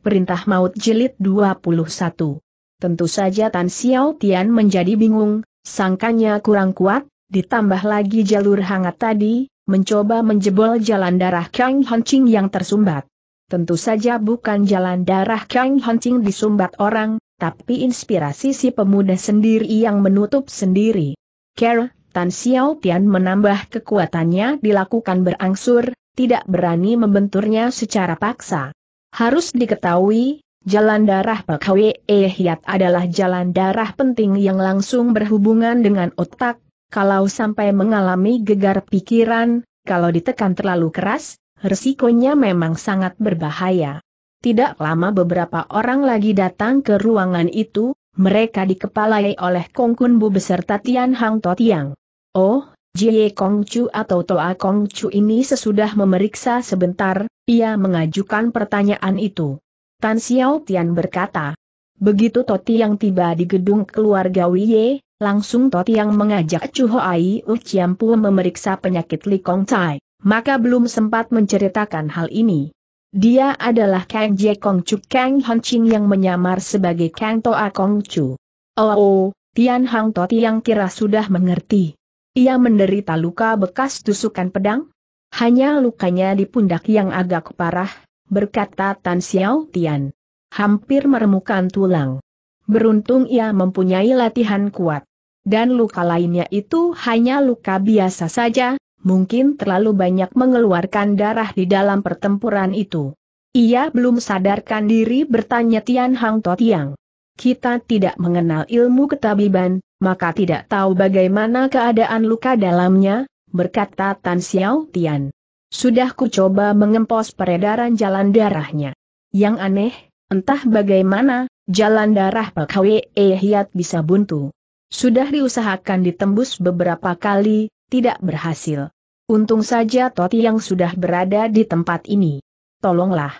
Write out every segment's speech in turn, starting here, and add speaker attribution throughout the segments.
Speaker 1: Perintah Maut Jilid 21. Tentu saja Tan Xiao Tian menjadi bingung, sangkanya kurang kuat, ditambah lagi jalur hangat tadi, mencoba menjebol jalan darah Kang Hancing yang tersumbat. Tentu saja bukan jalan darah Kang Hancing disumbat orang, tapi inspirasi si pemuda sendiri yang menutup sendiri. Care, Tan Xiao Tian menambah kekuatannya dilakukan berangsur, tidak berani membenturnya secara paksa. Harus diketahui, jalan darah Pak Hwe Hiat adalah jalan darah penting yang langsung berhubungan dengan otak, kalau sampai mengalami gegar pikiran, kalau ditekan terlalu keras, resikonya memang sangat berbahaya. Tidak lama beberapa orang lagi datang ke ruangan itu, mereka dikepalai oleh Kong Kun Bu beserta Tian Hang To Tiang. Oh, Jie Kong Chu atau Toa Kong Chu ini sesudah memeriksa sebentar, ia mengajukan pertanyaan itu. Tan Xiao Tian berkata, Begitu Toti yang tiba di gedung keluarga Wiye, langsung Toti yang mengajak Chu Hoai Uciampu memeriksa penyakit Li Kong Chai, maka belum sempat menceritakan hal ini. Dia adalah Kang Jie Kong Chu Kang Han Ching yang menyamar sebagai Kang Toa Kong Chu. Oh, oh, Tian Hang Toti yang kira sudah mengerti. Ia menderita luka bekas tusukan pedang, hanya lukanya di pundak yang agak parah, berkata Tan Xiao Tian. Hampir meremukan tulang. Beruntung ia mempunyai latihan kuat. Dan luka lainnya itu hanya luka biasa saja, mungkin terlalu banyak mengeluarkan darah di dalam pertempuran itu. Ia belum sadarkan diri bertanya Tian Hang To Tiang. Kita tidak mengenal ilmu ketabiban, maka tidak tahu bagaimana keadaan luka dalamnya, berkata Tan Xiao Tian. Sudah ku coba mengempos peredaran jalan darahnya. Yang aneh, entah bagaimana, jalan darah Pak Hwe e Hiat bisa buntu. Sudah diusahakan ditembus beberapa kali, tidak berhasil. Untung saja Toti yang sudah berada di tempat ini. Tolonglah.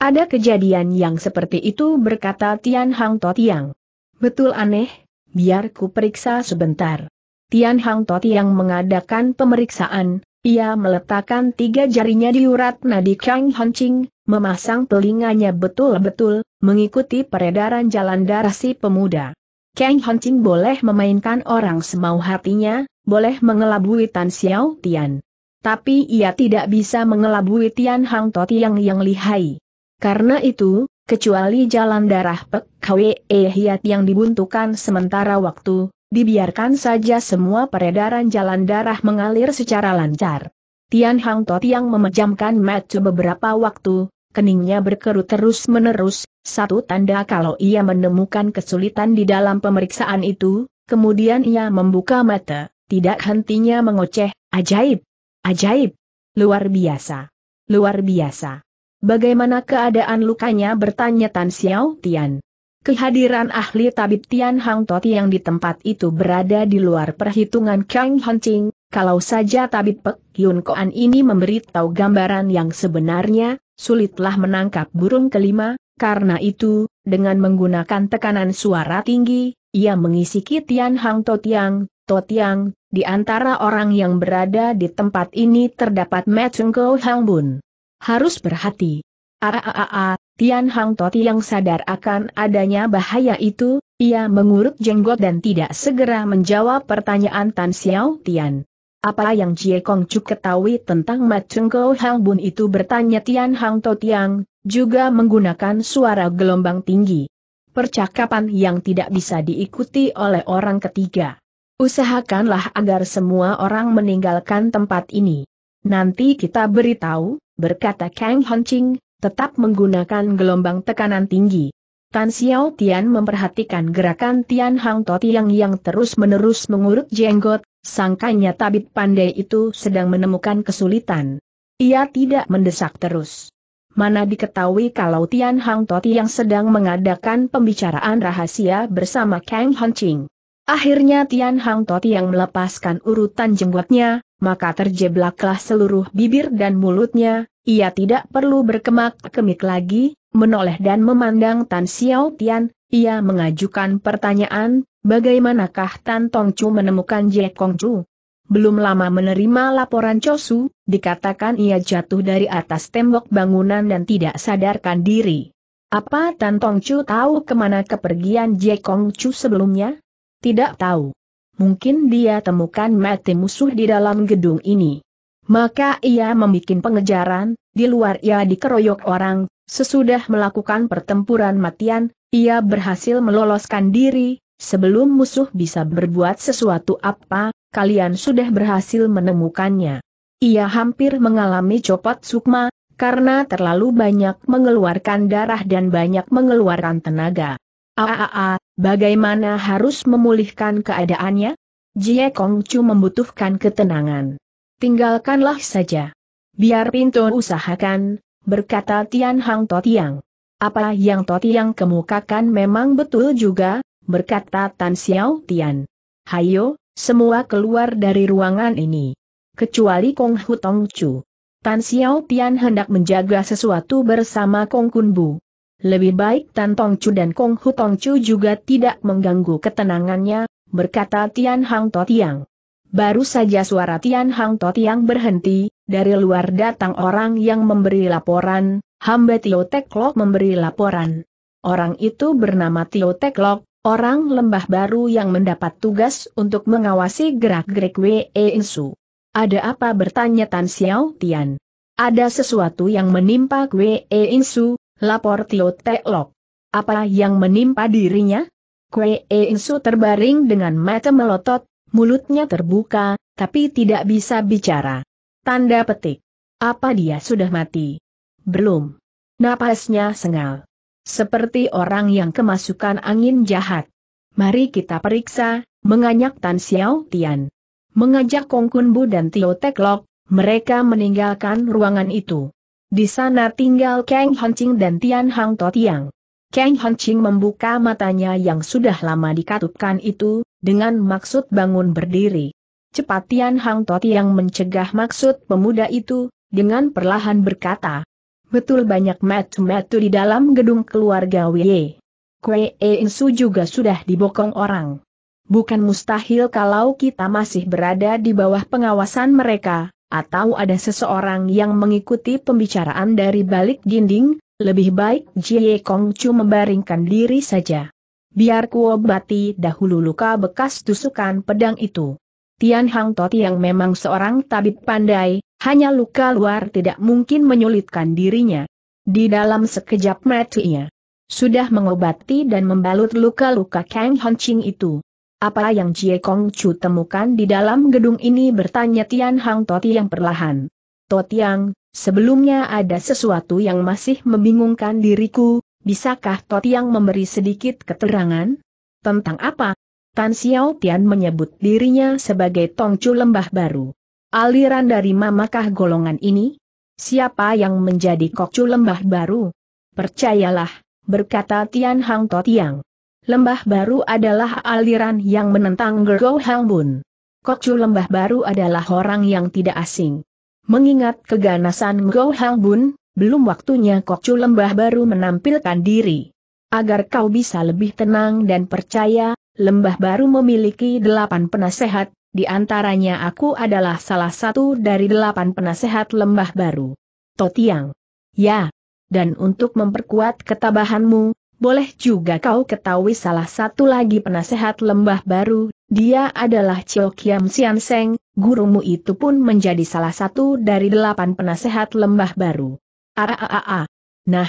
Speaker 1: Ada kejadian yang seperti itu berkata Tian Hang Totiang. Betul aneh, biar ku periksa sebentar. Tian Hang Toti yang mengadakan pemeriksaan, ia meletakkan tiga jarinya di urat nadi Kang Ching, memasang telinganya betul-betul, mengikuti peredaran jalan darah si pemuda. Kang Ching boleh memainkan orang semau hatinya, boleh mengelabui Tan Xiao Tian. Tapi ia tidak bisa mengelabui Tian Hang Toti yang yang lihai. Karena itu, kecuali jalan darah Pek Kwe Hiat yang dibuntukan sementara waktu, Dibiarkan saja semua peredaran jalan darah mengalir secara lancar. Tian Hang Tot yang memejamkan mata beberapa waktu, keningnya berkerut terus-menerus, satu tanda kalau ia menemukan kesulitan di dalam pemeriksaan itu, kemudian ia membuka mata, tidak hentinya mengoceh, ajaib, ajaib, luar biasa, luar biasa. Bagaimana keadaan lukanya bertanya Tan Xiao Tian. Kehadiran ahli tabib Tian Hang Toti yang di tempat itu berada di luar perhitungan Kang Hancing, kalau saja tabib Pek Yun Koan ini memberitahu gambaran yang sebenarnya, sulitlah menangkap burung kelima, karena itu, dengan menggunakan tekanan suara tinggi, ia mengisiki Tian Hang Totiang, yang, di antara orang yang berada di tempat ini terdapat Mecheng Ko Hang Bun. Harus berhati, Aaaa, Tian Hang Toti yang sadar akan adanya bahaya itu, ia mengurut jenggot dan tidak segera menjawab pertanyaan Tan Xiao Tian. Apa yang Jie Kong Chu ketahui tentang Mat Cheng Hang Bun itu bertanya Tian Hang yang juga menggunakan suara gelombang tinggi. Percakapan yang tidak bisa diikuti oleh orang ketiga. Usahakanlah agar semua orang meninggalkan tempat ini. Nanti kita beritahu, berkata Kang Ching, tetap menggunakan gelombang tekanan tinggi. Tan Xiao Tian memperhatikan gerakan Tian Hang To Tiang yang terus-menerus mengurut jenggot, sangkanya tabib pandai itu sedang menemukan kesulitan. Ia tidak mendesak terus. Mana diketahui kalau Tian Hang To Tiang sedang mengadakan pembicaraan rahasia bersama Kang Hanqing. Akhirnya Tian Hang To Tiang melepaskan urutan jenggotnya, maka terjeblaklah seluruh bibir dan mulutnya, ia tidak perlu berkemak-kemik lagi, menoleh dan memandang Tan Xiao Tian, ia mengajukan pertanyaan, bagaimanakah Tan Tong Chu menemukan Jie Chu? Belum lama menerima laporan Chosu, dikatakan ia jatuh dari atas tembok bangunan dan tidak sadarkan diri. Apa Tan Tong Chu tahu kemana kepergian Jie Chu sebelumnya? Tidak tahu mungkin dia temukan mati musuh di dalam gedung ini. Maka ia membuat pengejaran, di luar ia dikeroyok orang, sesudah melakukan pertempuran matian, ia berhasil meloloskan diri, sebelum musuh bisa berbuat sesuatu apa, kalian sudah berhasil menemukannya. Ia hampir mengalami copot sukma, karena terlalu banyak mengeluarkan darah dan banyak mengeluarkan tenaga. Aa, ah, ah, ah. bagaimana harus memulihkan keadaannya? Jie Kongcu membutuhkan ketenangan. Tinggalkanlah saja. Biar pintu usahakan, berkata Tian Hang Totiang. Apa yang Totiang kemukakan memang betul juga, berkata Tan Xiao Tian. Hayo, semua keluar dari ruangan ini. Kecuali Kong Hu Tong Chu. Tan Xiao Tian hendak menjaga sesuatu bersama Kong Kun Bu. Lebih baik Tan Tong Chu dan Kong Hu Tong Chu juga tidak mengganggu ketenangannya, berkata Tian Hang To Tiang. Baru saja suara Tian Hang To Tiang berhenti, dari luar datang orang yang memberi laporan, hamba Tio Tek Lok memberi laporan. Orang itu bernama Tio Tek Lok, orang lembah baru yang mendapat tugas untuk mengawasi gerak-gerik Wei Insu. Ada apa bertanya Tan Xiao Tian? Ada sesuatu yang menimpa Wei Insu, Lapor Tio Teklok. Apa yang menimpa dirinya? Kue Insu terbaring dengan mata melotot, mulutnya terbuka, tapi tidak bisa bicara. Tanda petik. Apa dia sudah mati? Belum. Napasnya sengal. Seperti orang yang kemasukan angin jahat. Mari kita periksa, menganyak Tan Xiao Tian. Mengajak Kong Bu dan Tio Teklok, mereka meninggalkan ruangan itu. Di sana tinggal Kang Hancing dan Tian Hang Totiang. Kang Hancing membuka matanya yang sudah lama dikatupkan itu, dengan maksud bangun berdiri. Cepat Tian Hang Totiang mencegah maksud pemuda itu, dengan perlahan berkata, Betul banyak metu-metu di dalam gedung keluarga Wei. Kue Insu juga sudah dibokong orang. Bukan mustahil kalau kita masih berada di bawah pengawasan mereka, atau ada seseorang yang mengikuti pembicaraan dari balik dinding, lebih baik Jie Kong Chu membaringkan diri saja. Biar ku obati dahulu luka bekas tusukan pedang itu. Tian Hang Tot yang memang seorang tabib pandai, hanya luka luar tidak mungkin menyulitkan dirinya. Di dalam sekejap matinya, sudah mengobati dan membalut luka-luka Kang Hon Ching itu. Apa yang Jie Kong Chu temukan di dalam gedung ini bertanya Tian Hang Toti yang perlahan. Totiang, sebelumnya ada sesuatu yang masih membingungkan diriku, bisakah Totiang memberi sedikit keterangan? Tentang apa? Tan Xiao Tian menyebut dirinya sebagai Tongcu Lembah Baru. Aliran dari mamakah golongan ini? Siapa yang menjadi Kokcu Lembah Baru? Percayalah, berkata Tian Hang Totiang. Lembah Baru adalah aliran yang menentang Gergo Helmbun. Kokcu Lembah Baru adalah orang yang tidak asing. Mengingat keganasan Gergo Helmbun, belum waktunya Kokcu Lembah Baru menampilkan diri. Agar kau bisa lebih tenang dan percaya, Lembah Baru memiliki delapan penasehat, di antaranya aku adalah salah satu dari delapan penasehat Lembah Baru. Totiang. Ya. Dan untuk memperkuat ketabahanmu, boleh juga kau ketahui salah satu lagi penasehat lembah baru, dia adalah Chio Kiam Sian Seng, gurumu itu pun menjadi salah satu dari delapan penasehat lembah baru. Aaaa. Ah, ah, ah, nah,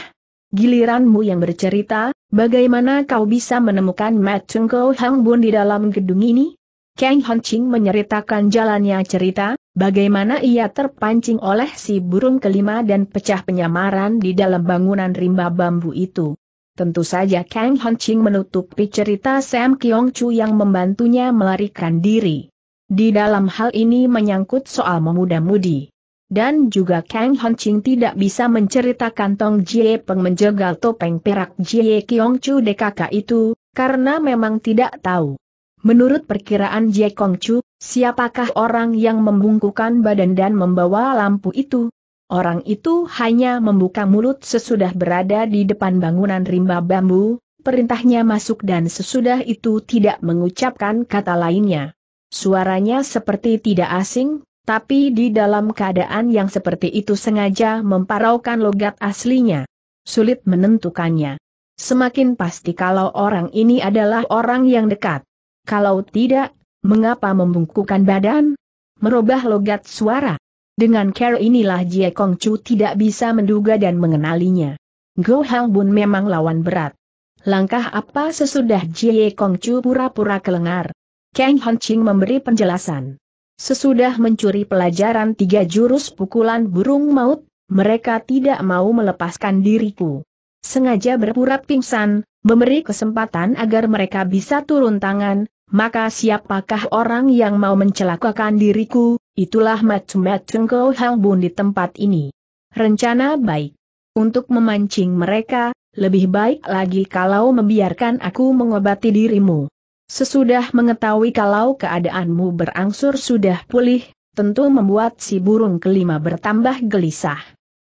Speaker 1: giliranmu yang bercerita, bagaimana kau bisa menemukan Matt Chung Hang Bun di dalam gedung ini? Kang Hong Ching menceritakan jalannya cerita, bagaimana ia terpancing oleh si burung kelima dan pecah penyamaran di dalam bangunan rimba bambu itu. Tentu saja Kang Ching menutupi cerita Sam Kiong Chu yang membantunya melarikan diri. Di dalam hal ini menyangkut soal memuda-mudi. Dan juga Kang Ching tidak bisa menceritakan Tong Jie Peng menjegal topeng perak Jie Kiong Chu DKK itu, karena memang tidak tahu. Menurut perkiraan Jie Kong Chu, siapakah orang yang membungkukan badan dan membawa lampu itu? Orang itu hanya membuka mulut sesudah berada di depan bangunan rimba bambu, perintahnya masuk dan sesudah itu tidak mengucapkan kata lainnya. Suaranya seperti tidak asing, tapi di dalam keadaan yang seperti itu sengaja memparaukan logat aslinya. Sulit menentukannya. Semakin pasti kalau orang ini adalah orang yang dekat. Kalau tidak, mengapa membungkukan badan? Merubah logat suara? Dengan cara inilah Jie Kong Chu tidak bisa menduga dan mengenalinya. Go Hang Bun memang lawan berat. Langkah apa sesudah Jie Kong Chu pura-pura kelengar? Kang Hon Ching memberi penjelasan. Sesudah mencuri pelajaran tiga jurus pukulan burung maut, mereka tidak mau melepaskan diriku. Sengaja berpura pingsan, memberi kesempatan agar mereka bisa turun tangan, maka siapakah orang yang mau mencelakakan diriku, itulah macam-macam kau halbun di tempat ini. Rencana baik. Untuk memancing mereka, lebih baik lagi kalau membiarkan aku mengobati dirimu. Sesudah mengetahui kalau keadaanmu berangsur sudah pulih, tentu membuat si burung kelima bertambah gelisah.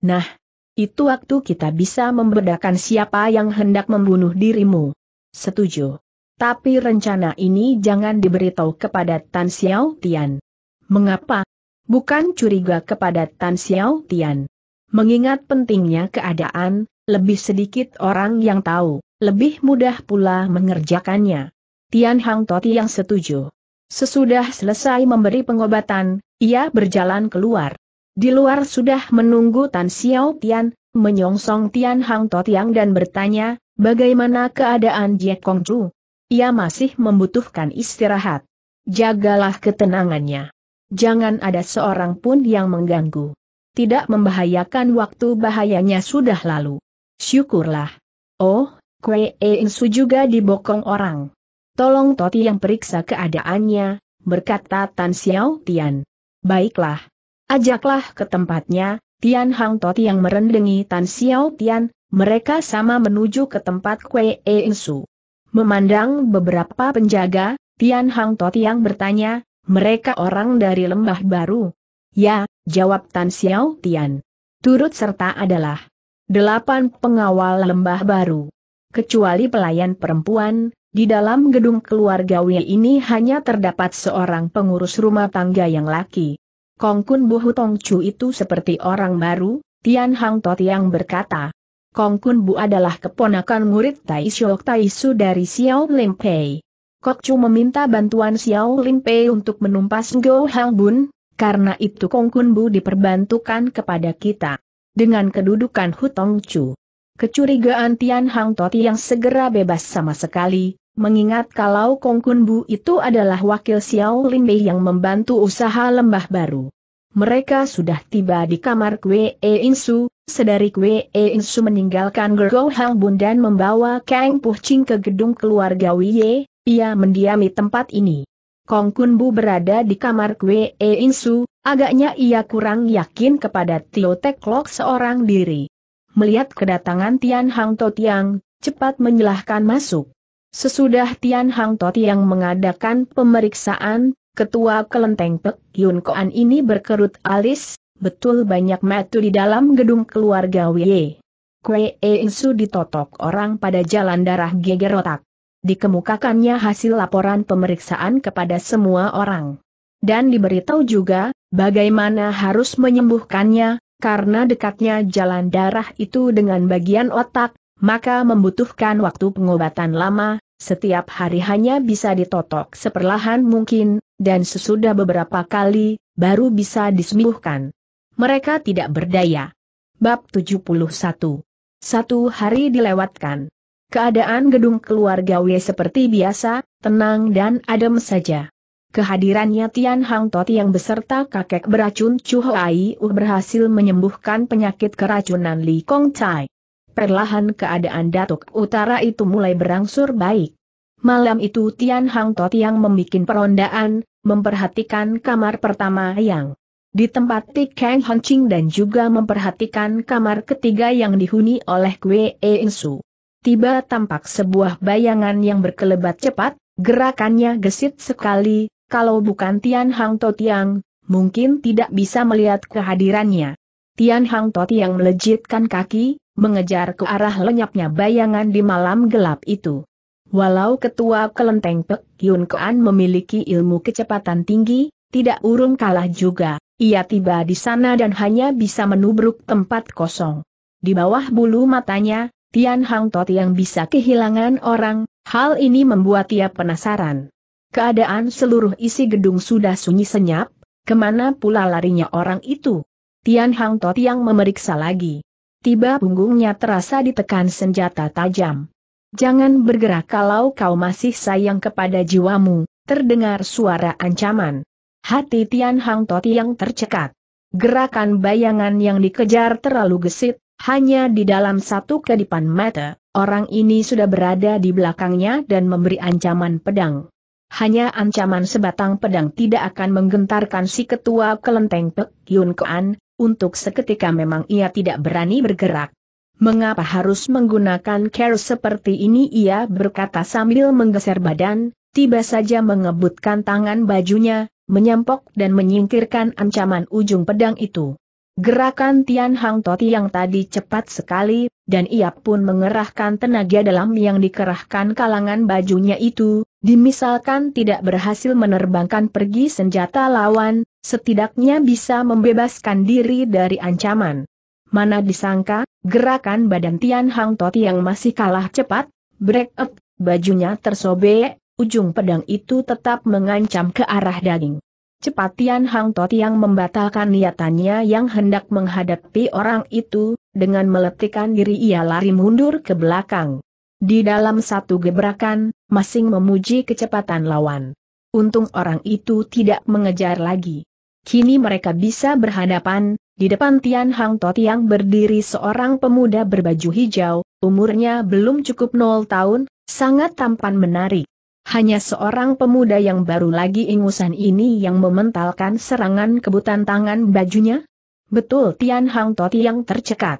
Speaker 1: Nah, itu waktu kita bisa membedakan siapa yang hendak membunuh dirimu. Setuju. Tapi rencana ini jangan diberitahu kepada Tan Xiao Tian. Mengapa? Bukan curiga kepada Tan Xiao Tian. Mengingat pentingnya keadaan, lebih sedikit orang yang tahu, lebih mudah pula mengerjakannya. Tian Hang Toti yang setuju. Sesudah selesai memberi pengobatan, ia berjalan keluar. Di luar sudah menunggu Tan Xiao Tian, menyongsong Tian Hang yang dan bertanya, bagaimana keadaan Jie Chu? Ia masih membutuhkan istirahat. Jagalah ketenangannya. Jangan ada seorang pun yang mengganggu. Tidak membahayakan waktu bahayanya sudah lalu. Syukurlah. Oh, Kue Su juga dibokong orang. Tolong Toti yang periksa keadaannya, berkata Tan Xiao Tian. Baiklah. Ajaklah ke tempatnya, Tian Hang Toti yang merendengi Tan Xiao Tian, mereka sama menuju ke tempat Kue Su. Memandang beberapa penjaga, Tian Hang yang bertanya, mereka orang dari lembah baru. Ya, jawab Tan Xiao Tian. Turut serta adalah delapan pengawal lembah baru. Kecuali pelayan perempuan, di dalam gedung keluarga Wei ini hanya terdapat seorang pengurus rumah tangga yang laki. Kongkun Bohu Chu itu seperti orang baru, Tian Hang yang berkata. Kong Kun Bu adalah keponakan murid Tai Shok Tai Su dari Xiao Lim Pei. Kok Chu meminta bantuan Xiao Lim Pei untuk menumpas Go Hang Bun, karena itu Kong Kun Bu diperbantukan kepada kita. Dengan kedudukan Hutong Chu. Kecurigaan Tian Hang Toti yang segera bebas sama sekali, mengingat kalau Kong Kun Bu itu adalah wakil Xiao Lim Pei yang membantu usaha lembah baru. Mereka sudah tiba di kamar Kwe e Insu, sedari Kwe e Insu meninggalkan Gergo Hang Bun dan membawa Kang Ching ke gedung keluarga Wiye, ia mendiami tempat ini. Kong Kun Bu berada di kamar Kwe e Insu, agaknya ia kurang yakin kepada Tio Tek Lok seorang diri. Melihat kedatangan Tian Hang To Tiang, cepat menyelahkan masuk. Sesudah Tian Hang To Tiang mengadakan pemeriksaan, Ketua Kelenteng Pek Yun Koan ini berkerut alis, betul banyak metu di dalam gedung keluarga Wei. Kue Insu ditotok orang pada jalan darah geger otak. Dikemukakannya hasil laporan pemeriksaan kepada semua orang. Dan diberitahu juga, bagaimana harus menyembuhkannya, karena dekatnya jalan darah itu dengan bagian otak, maka membutuhkan waktu pengobatan lama, setiap hari hanya bisa ditotok seperlahan mungkin, dan sesudah beberapa kali, baru bisa disembuhkan. Mereka tidak berdaya. Bab 71 Satu hari dilewatkan. Keadaan gedung keluarga W seperti biasa, tenang dan adem saja. Kehadirannya Tian Hang Tot yang beserta kakek beracun Chu Ai uh berhasil menyembuhkan penyakit keracunan Li Kong Chai. Perlahan keadaan Datuk Utara itu mulai berangsur baik. Malam itu Tian Hang Tot yang membuat perondaan, memperhatikan kamar pertama yang ditempati Kang Hancing dan juga memperhatikan kamar ketiga yang dihuni oleh Kwe Insu. E Tiba tampak sebuah bayangan yang berkelebat cepat, gerakannya gesit sekali, kalau bukan Tian Hang Tot yang mungkin tidak bisa melihat kehadirannya. Tian Hang Tot yang melejitkan kaki, mengejar ke arah lenyapnya bayangan di malam gelap itu. Walau ketua kelenteng Pek Yun Koan memiliki ilmu kecepatan tinggi, tidak urung kalah juga, ia tiba di sana dan hanya bisa menubruk tempat kosong. Di bawah bulu matanya, Tian Hang Tot yang bisa kehilangan orang, hal ini membuat ia penasaran. Keadaan seluruh isi gedung sudah sunyi senyap, kemana pula larinya orang itu? Tian Hang Tot yang memeriksa lagi tiba punggungnya terasa ditekan senjata tajam. Jangan bergerak kalau kau masih sayang kepada jiwamu, terdengar suara ancaman. Hati Tian Hang Toti yang tercekat. Gerakan bayangan yang dikejar terlalu gesit, hanya di dalam satu kedipan mata, orang ini sudah berada di belakangnya dan memberi ancaman pedang. Hanya ancaman sebatang pedang tidak akan menggentarkan si ketua kelenteng Pek Yun Koan, untuk seketika memang ia tidak berani bergerak. Mengapa harus menggunakan care seperti ini ia berkata sambil menggeser badan, tiba saja mengebutkan tangan bajunya, menyempok dan menyingkirkan ancaman ujung pedang itu. Gerakan Tian Hang Toti yang tadi cepat sekali, dan ia pun mengerahkan tenaga dalam yang dikerahkan kalangan bajunya itu, Dimisalkan tidak berhasil menerbangkan pergi senjata lawan, setidaknya bisa membebaskan diri dari ancaman. Mana disangka, gerakan badan Tian Hang Tot yang masih kalah cepat, break up, bajunya tersobek, ujung pedang itu tetap mengancam ke arah daging. Cepat Tian Hang Tot yang membatalkan niatannya yang hendak menghadapi orang itu, dengan meletikkan diri ia lari mundur ke belakang. Di dalam satu gebrakan, masing memuji kecepatan lawan. Untung orang itu tidak mengejar lagi. Kini mereka bisa berhadapan, di depan Tian Hang Tot yang berdiri seorang pemuda berbaju hijau, umurnya belum cukup nol tahun, sangat tampan menarik. Hanya seorang pemuda yang baru lagi ingusan ini yang mementalkan serangan kebutan tangan bajunya? Betul Tian Hang Tot yang tercekat.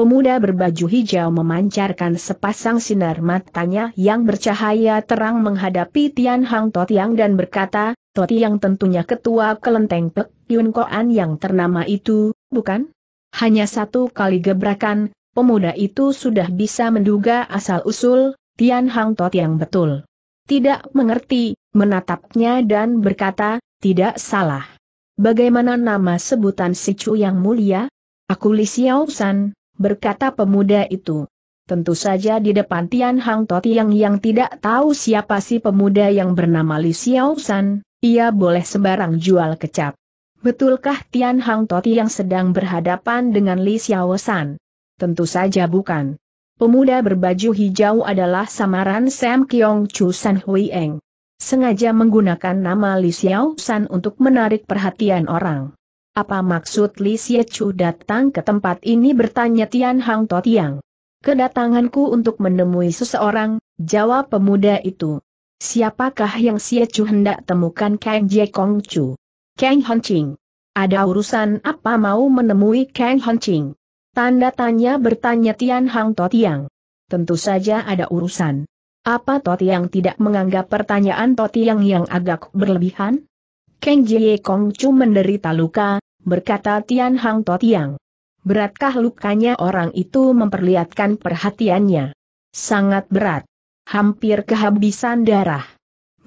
Speaker 1: Pemuda berbaju hijau memancarkan sepasang sinar matanya yang bercahaya terang menghadapi Tian Hang Totiang dan berkata, Totiang tentunya ketua kelenteng Pek Yun Koan yang ternama itu, bukan? Hanya satu kali gebrakan, pemuda itu sudah bisa menduga asal-usul, Tian Hang Totiang betul. Tidak mengerti, menatapnya dan berkata, tidak salah. Bagaimana nama sebutan si yang mulia? Aku Li Xiao San, berkata pemuda itu. Tentu saja di depan Tian Hang Totiang yang tidak tahu siapa si pemuda yang bernama Li Xiao San, ia boleh sembarang jual kecap. Betulkah Tian Hang Totiang sedang berhadapan dengan Li Xiao San? Tentu saja bukan. Pemuda berbaju hijau adalah samaran Sam Kiong Chu San Hui Eng. Sengaja menggunakan nama Li Xiao San untuk menarik perhatian orang. Apa maksud Li Xiechu datang ke tempat ini bertanya Tian Hang Tiang? Kedatanganku untuk menemui seseorang, jawab pemuda itu. Siapakah yang Xiechu hendak temukan Kang Jie Kong Chu? Kang Ching. Ada urusan apa mau menemui Kang Ching? Tanda tanya bertanya Tian Hang Tiang. Tentu saja ada urusan. Apa yang tidak menganggap pertanyaan yang yang agak berlebihan? Keng Jie Kong Chu menderita luka, berkata Tian Hang To Tiang. Beratkah lukanya orang itu memperlihatkan perhatiannya? Sangat berat. Hampir kehabisan darah.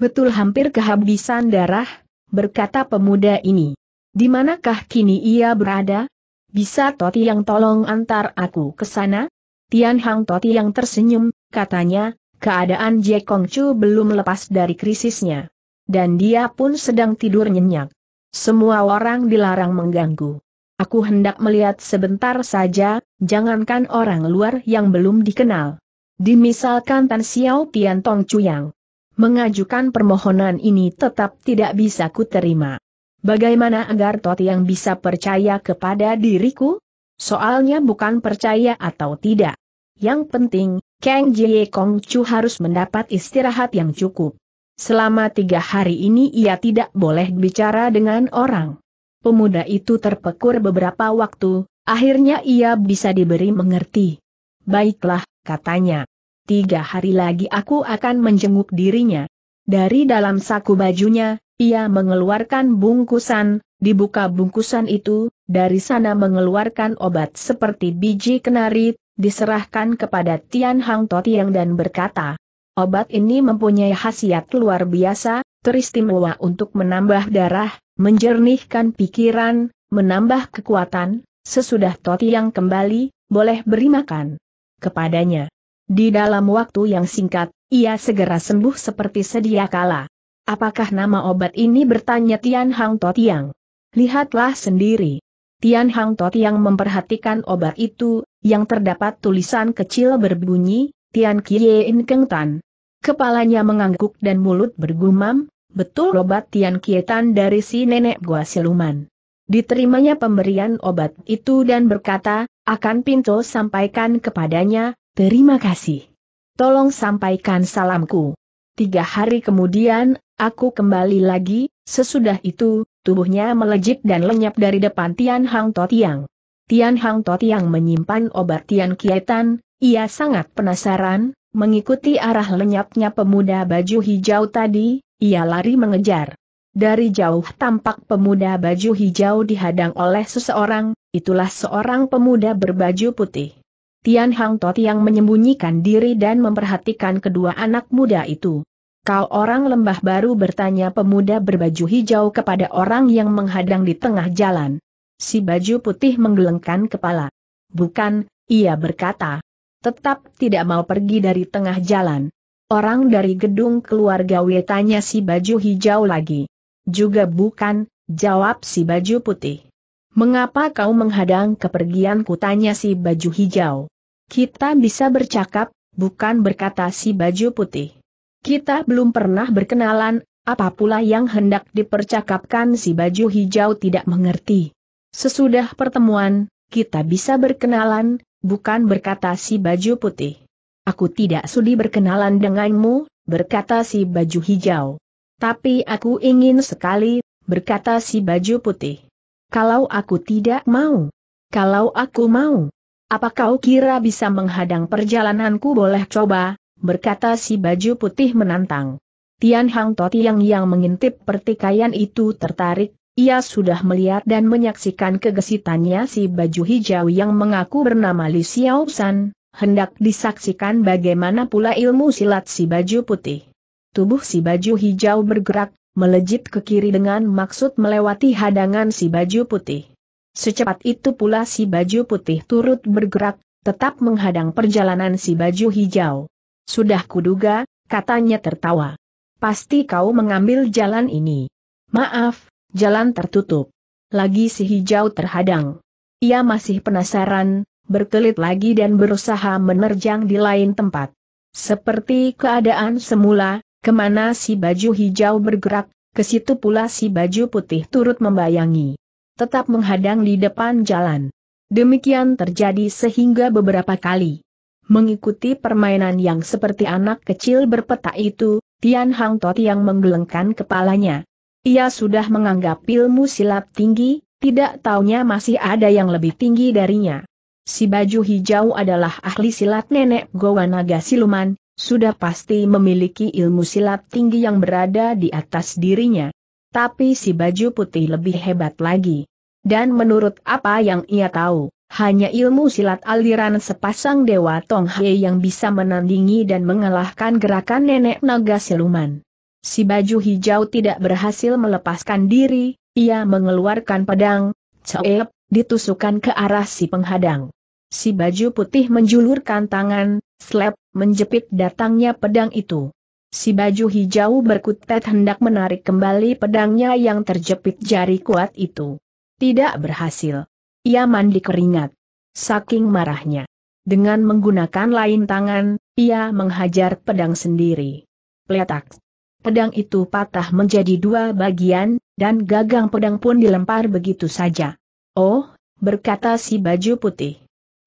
Speaker 1: Betul hampir kehabisan darah, berkata pemuda ini. Di manakah kini ia berada? Bisa Toti yang tolong antar aku ke sana? Tian Hang Toti yang tersenyum, katanya, keadaan Kong Chu belum lepas dari krisisnya. Dan dia pun sedang tidur nyenyak. Semua orang dilarang mengganggu. Aku hendak melihat sebentar saja, jangankan orang luar yang belum dikenal. Dimisalkan Tan Xiao Pian Tong Cuyang. Mengajukan permohonan ini tetap tidak bisa kuterima. Bagaimana agar Tot yang bisa percaya kepada diriku? Soalnya bukan percaya atau tidak. Yang penting, Kang Jie Kong Chu harus mendapat istirahat yang cukup. Selama tiga hari ini ia tidak boleh bicara dengan orang. Pemuda itu terpekur beberapa waktu, akhirnya ia bisa diberi mengerti. Baiklah, katanya. Tiga hari lagi aku akan menjenguk dirinya. Dari dalam saku bajunya, ia mengeluarkan bungkusan, dibuka bungkusan itu, dari sana mengeluarkan obat seperti biji kenari, diserahkan kepada Tian Hang Totiang dan berkata, Obat ini mempunyai khasiat luar biasa, teristimewa untuk menambah darah, menjernihkan pikiran, menambah kekuatan, sesudah Toti yang kembali, boleh beri makan kepadanya. Di dalam waktu yang singkat, ia segera sembuh seperti sedia kala. Apakah nama obat ini bertanya Tian Hang Totiang? Lihatlah sendiri. Tian Hang Totiang memperhatikan obat itu, yang terdapat tulisan kecil berbunyi, Tian Kie In Keng Kepalanya mengangguk dan mulut bergumam, betul obat Tian Kie Tan dari si nenek gua siluman. Diterimanya pemberian obat itu dan berkata, akan Pinto sampaikan kepadanya, terima kasih. Tolong sampaikan salamku. Tiga hari kemudian, aku kembali lagi, sesudah itu, tubuhnya melejit dan lenyap dari depan Tian Hang Totiang. Tian Hang Totiang menyimpan obat Tian Kietan, ia sangat penasaran, mengikuti arah lenyapnya pemuda baju hijau tadi, ia lari mengejar. Dari jauh tampak pemuda baju hijau dihadang oleh seseorang, itulah seorang pemuda berbaju putih. Tian Hang Tot yang menyembunyikan diri dan memperhatikan kedua anak muda itu. Kau orang lembah baru bertanya pemuda berbaju hijau kepada orang yang menghadang di tengah jalan. Si baju putih menggelengkan kepala. Bukan, ia berkata, tetap tidak mau pergi dari tengah jalan. Orang dari gedung keluarga wetanya si baju hijau lagi. Juga bukan, jawab si baju putih. Mengapa kau menghadang kepergianku tanya si baju hijau. Kita bisa bercakap, bukan berkata si baju putih. Kita belum pernah berkenalan, apa pula yang hendak dipercakapkan si baju hijau tidak mengerti. Sesudah pertemuan, kita bisa berkenalan, bukan berkata si baju putih. Aku tidak sudi berkenalan denganmu, berkata si baju hijau. Tapi aku ingin sekali, berkata si baju putih. Kalau aku tidak mau. Kalau aku mau. Apa kau kira bisa menghadang perjalananku boleh coba, berkata si baju putih menantang. Tian Hang Toti yang yang mengintip pertikaian itu tertarik, ia sudah melihat dan menyaksikan kegesitannya si baju hijau yang mengaku bernama Li Xiaosan, hendak disaksikan bagaimana pula ilmu silat si baju putih. Tubuh si baju hijau bergerak, melejit ke kiri dengan maksud melewati hadangan si baju putih. Secepat itu pula si baju putih turut bergerak, tetap menghadang perjalanan si baju hijau. Sudah kuduga, katanya tertawa. Pasti kau mengambil jalan ini. Maaf, Jalan tertutup. Lagi si hijau terhadang. Ia masih penasaran, berkelit lagi dan berusaha menerjang di lain tempat. Seperti keadaan semula, kemana si baju hijau bergerak, ke situ pula si baju putih turut membayangi. Tetap menghadang di depan jalan. Demikian terjadi sehingga beberapa kali. Mengikuti permainan yang seperti anak kecil berpeta itu, Tian Hang Tot yang menggelengkan kepalanya. Ia sudah menganggap ilmu silat tinggi, tidak taunya masih ada yang lebih tinggi darinya. Si baju hijau adalah ahli silat nenek Gowa Naga Siluman, sudah pasti memiliki ilmu silat tinggi yang berada di atas dirinya. Tapi si baju putih lebih hebat lagi. Dan menurut apa yang ia tahu, hanya ilmu silat aliran sepasang Dewa Tong Hei yang bisa menandingi dan mengalahkan gerakan nenek Naga Siluman. Si baju hijau tidak berhasil melepaskan diri, ia mengeluarkan pedang, ceep, ditusukan ke arah si penghadang. Si baju putih menjulurkan tangan, slap, menjepit datangnya pedang itu. Si baju hijau berkutat hendak menarik kembali pedangnya yang terjepit jari kuat itu. Tidak berhasil. Ia mandi keringat. Saking marahnya. Dengan menggunakan lain tangan, ia menghajar pedang sendiri. Pletaks pedang itu patah menjadi dua bagian, dan gagang pedang pun dilempar begitu saja. Oh, berkata si baju putih.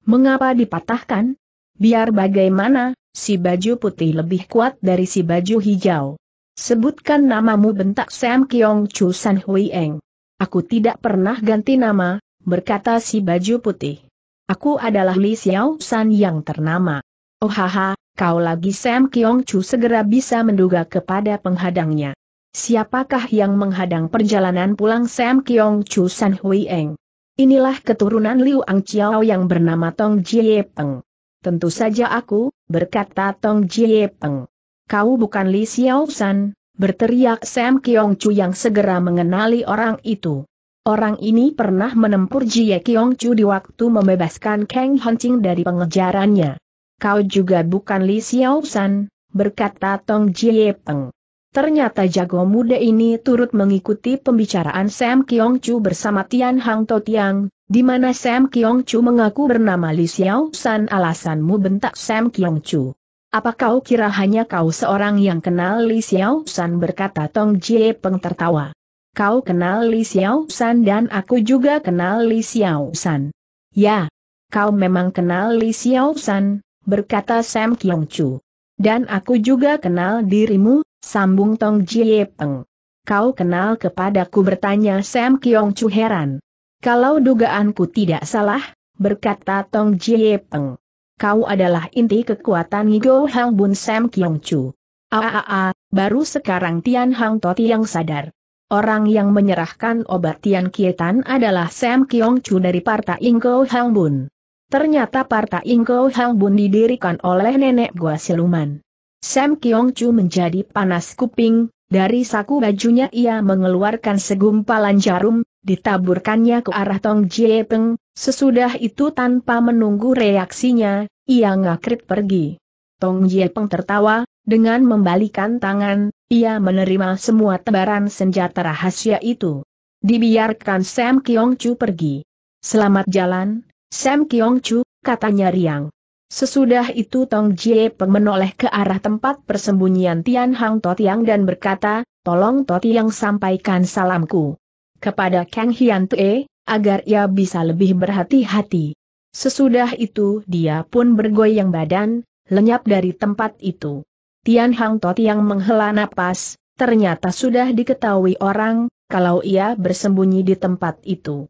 Speaker 1: Mengapa dipatahkan? Biar bagaimana, si baju putih lebih kuat dari si baju hijau. Sebutkan namamu bentak Sam Kiong Chu San Hui Eng. Aku tidak pernah ganti nama, berkata si baju putih. Aku adalah Li Xiao San yang ternama. Oh haha, kau lagi Sam Kiong Chu segera bisa menduga kepada penghadangnya. Siapakah yang menghadang perjalanan pulang Sam Kiong Chu San Hui Eng? Inilah keturunan Liu Ang Chiao yang bernama Tong Jie Peng. Tentu saja aku, berkata Tong Jie Peng. Kau bukan Li Xiao San, berteriak Sam Kiong Chu yang segera mengenali orang itu. Orang ini pernah menempur Jie Kiong Chu di waktu membebaskan Kang Hancing dari pengejarannya kau juga bukan Li Xiaosan, berkata Tong Jie Peng. Ternyata jago muda ini turut mengikuti pembicaraan Sam Kiong Chu bersama Tian Hang To Tiang, di mana Sam Kiong Chu mengaku bernama Li Xiao San alasanmu bentak Sam Kiong Chu. Apa kau kira hanya kau seorang yang kenal Li Xiao San berkata Tong Jie Peng tertawa. Kau kenal Li Xiao San dan aku juga kenal Li Xiao San. Ya, kau memang kenal Li Xiao San, berkata Sam Kyong Chu. Dan aku juga kenal dirimu, sambung Tong Jie Peng. Kau kenal kepadaku bertanya Sam Kyong Chu heran. Kalau dugaanku tidak salah, berkata Tong Jie Peng. Kau adalah inti kekuatan Ngo Hang Bun Sam Kyong Chu. Aaaa, ah, ah, ah, baru sekarang Tian Hang Toti yang sadar. Orang yang menyerahkan obat Tian Kietan adalah Sam Kyong Chu dari Partai Ngo Hang Bun. Ternyata Parta Ingko Hang Bun didirikan oleh nenek gua siluman. Sam Kiong Chu menjadi panas kuping, dari saku bajunya ia mengeluarkan segumpalan jarum, ditaburkannya ke arah Tong Jie Peng, sesudah itu tanpa menunggu reaksinya, ia ngakrit pergi. Tong Jie Peng tertawa, dengan membalikan tangan, ia menerima semua tebaran senjata rahasia itu. Dibiarkan Sam Kiong Chu pergi. Selamat jalan, Sam Kyong Chu, katanya riang. Sesudah itu Tong Jie Peng menoleh ke arah tempat persembunyian Tian Hang Totiang dan berkata, tolong Totiang sampaikan salamku kepada Kang Hian Tue, agar ia bisa lebih berhati-hati. Sesudah itu dia pun bergoyang badan, lenyap dari tempat itu. Tian Hang Totiang menghela napas, ternyata sudah diketahui orang, kalau ia bersembunyi di tempat itu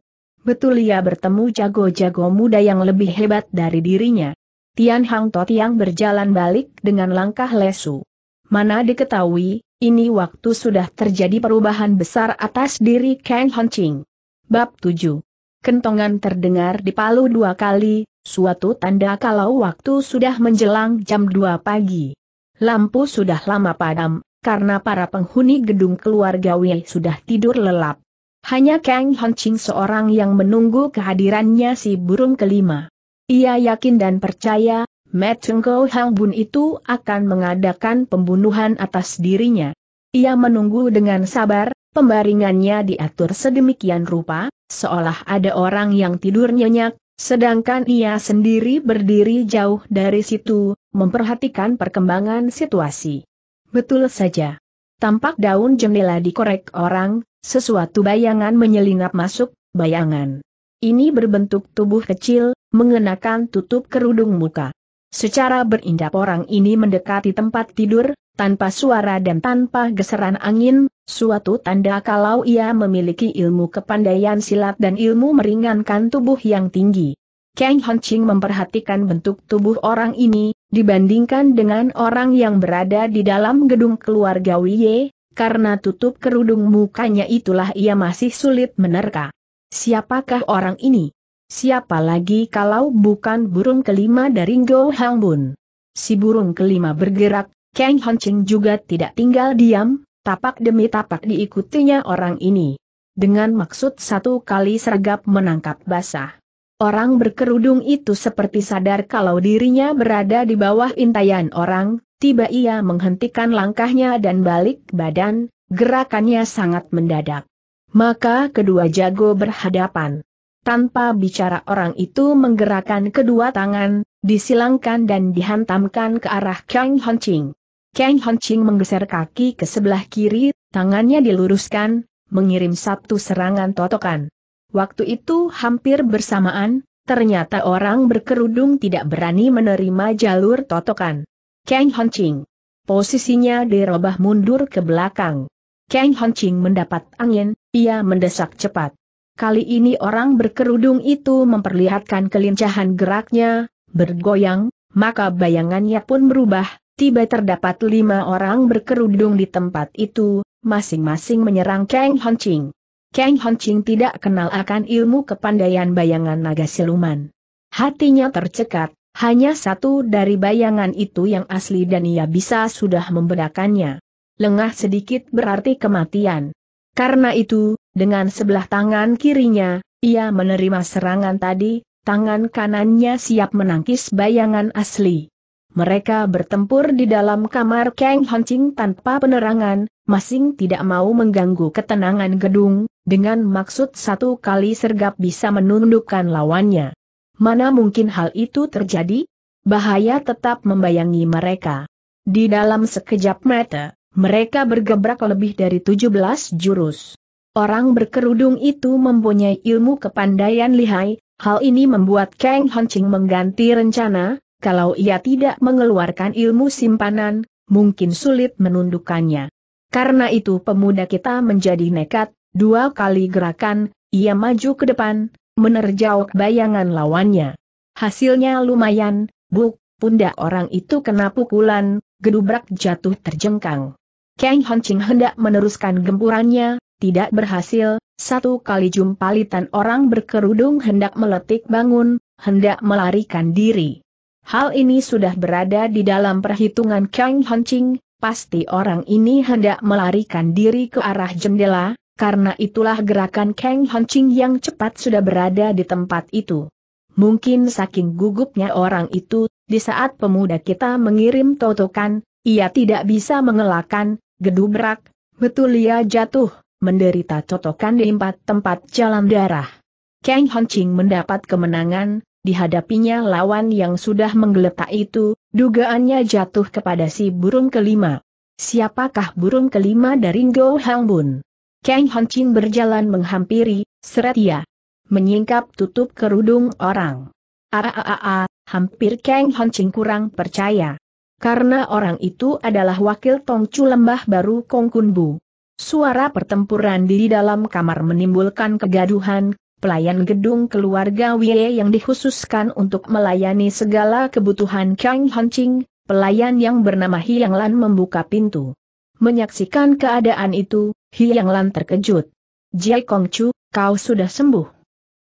Speaker 1: betul ia bertemu jago-jago muda yang lebih hebat dari dirinya. Tian Hang Tot yang berjalan balik dengan langkah lesu. Mana diketahui, ini waktu sudah terjadi perubahan besar atas diri Kang Ching. Bab 7. Kentongan terdengar di Palu dua kali, suatu tanda kalau waktu sudah menjelang jam 2 pagi. Lampu sudah lama padam, karena para penghuni gedung keluarga Wei sudah tidur lelap. Hanya Kang Ching seorang yang menunggu kehadirannya si burung kelima. Ia yakin dan percaya, Metungko Hang Bun itu akan mengadakan pembunuhan atas dirinya. Ia menunggu dengan sabar, pembaringannya diatur sedemikian rupa, seolah ada orang yang tidur nyenyak, sedangkan ia sendiri berdiri jauh dari situ, memperhatikan perkembangan situasi. Betul saja. Tampak daun jendela dikorek orang, sesuatu bayangan menyelinap masuk, bayangan. Ini berbentuk tubuh kecil, mengenakan tutup kerudung muka. Secara berindap orang ini mendekati tempat tidur, tanpa suara dan tanpa geseran angin, suatu tanda kalau ia memiliki ilmu kepandaian silat dan ilmu meringankan tubuh yang tinggi. Kang Hanching memperhatikan bentuk tubuh orang ini, dibandingkan dengan orang yang berada di dalam gedung keluarga Wiye, karena tutup kerudung mukanya itulah ia masih sulit menerka. Siapakah orang ini? Siapa lagi kalau bukan burung kelima dari Ngo Hang Bun? Si burung kelima bergerak, Kang Hancing juga tidak tinggal diam, tapak demi tapak diikutinya orang ini. Dengan maksud satu kali sergap menangkap basah. Orang berkerudung itu seperti sadar kalau dirinya berada di bawah intayan orang, tiba ia menghentikan langkahnya dan balik badan, gerakannya sangat mendadak. Maka kedua jago berhadapan. Tanpa bicara orang itu menggerakkan kedua tangan, disilangkan dan dihantamkan ke arah Kang Honching. Kang Honching menggeser kaki ke sebelah kiri, tangannya diluruskan, mengirim satu serangan totokan. Waktu itu hampir bersamaan, ternyata orang berkerudung tidak berani menerima jalur totokan. Kang Honching. Posisinya dirobah mundur ke belakang. Kang Honching mendapat angin, ia mendesak cepat. Kali ini orang berkerudung itu memperlihatkan kelincahan geraknya, bergoyang, maka bayangannya pun berubah, tiba terdapat lima orang berkerudung di tempat itu, masing-masing menyerang Kang Honching. Kang Honching tidak kenal akan ilmu kepandaian bayangan naga siluman. Hatinya tercekat, hanya satu dari bayangan itu yang asli dan ia bisa sudah membedakannya. Lengah sedikit berarti kematian. Karena itu, dengan sebelah tangan kirinya, ia menerima serangan tadi, tangan kanannya siap menangkis bayangan asli. Mereka bertempur di dalam kamar Kang Honching tanpa penerangan, masing tidak mau mengganggu ketenangan gedung, dengan maksud satu kali sergap bisa menundukkan lawannya. Mana mungkin hal itu terjadi? Bahaya tetap membayangi mereka. Di dalam sekejap mata, mereka bergebrak lebih dari 17 jurus. Orang berkerudung itu mempunyai ilmu kepandaian lihai, hal ini membuat Kang Hanching mengganti rencana, kalau ia tidak mengeluarkan ilmu simpanan, mungkin sulit menundukkannya. Karena itu pemuda kita menjadi nekat, Dua kali gerakan, ia maju ke depan, menerjauk bayangan lawannya. Hasilnya lumayan, buk, pundak orang itu kena pukulan, gedubrak jatuh terjengkang. Kang Hancing hendak meneruskan gempurannya, tidak berhasil, satu kali jumpalitan orang berkerudung hendak meletik bangun, hendak melarikan diri. Hal ini sudah berada di dalam perhitungan Kang Hancing, pasti orang ini hendak melarikan diri ke arah jendela, karena itulah gerakan Kang Hancing yang cepat sudah berada di tempat itu. Mungkin saking gugupnya orang itu, di saat pemuda kita mengirim totokan, ia tidak bisa mengelakkan, gedubrak, betul ia jatuh, menderita totokan di empat tempat jalan darah. Kang Hancing mendapat kemenangan, dihadapinya lawan yang sudah menggeletak itu, dugaannya jatuh kepada si burung kelima. Siapakah burung kelima dari Hang Hangbun? Kang Chin berjalan menghampiri, seret ia. Menyingkap tutup kerudung orang. Aaaa, hampir Kang Hon Chin kurang percaya. Karena orang itu adalah wakil Tongcu Lembah Baru Kongkunbu. Suara pertempuran di dalam kamar menimbulkan kegaduhan, pelayan gedung keluarga Wei yang dikhususkan untuk melayani segala kebutuhan Kang Hon Ching, pelayan yang bernama Hiang Lan membuka pintu. Menyaksikan keadaan itu, Hiang Lan terkejut. Jai Kongcu, kau sudah sembuh.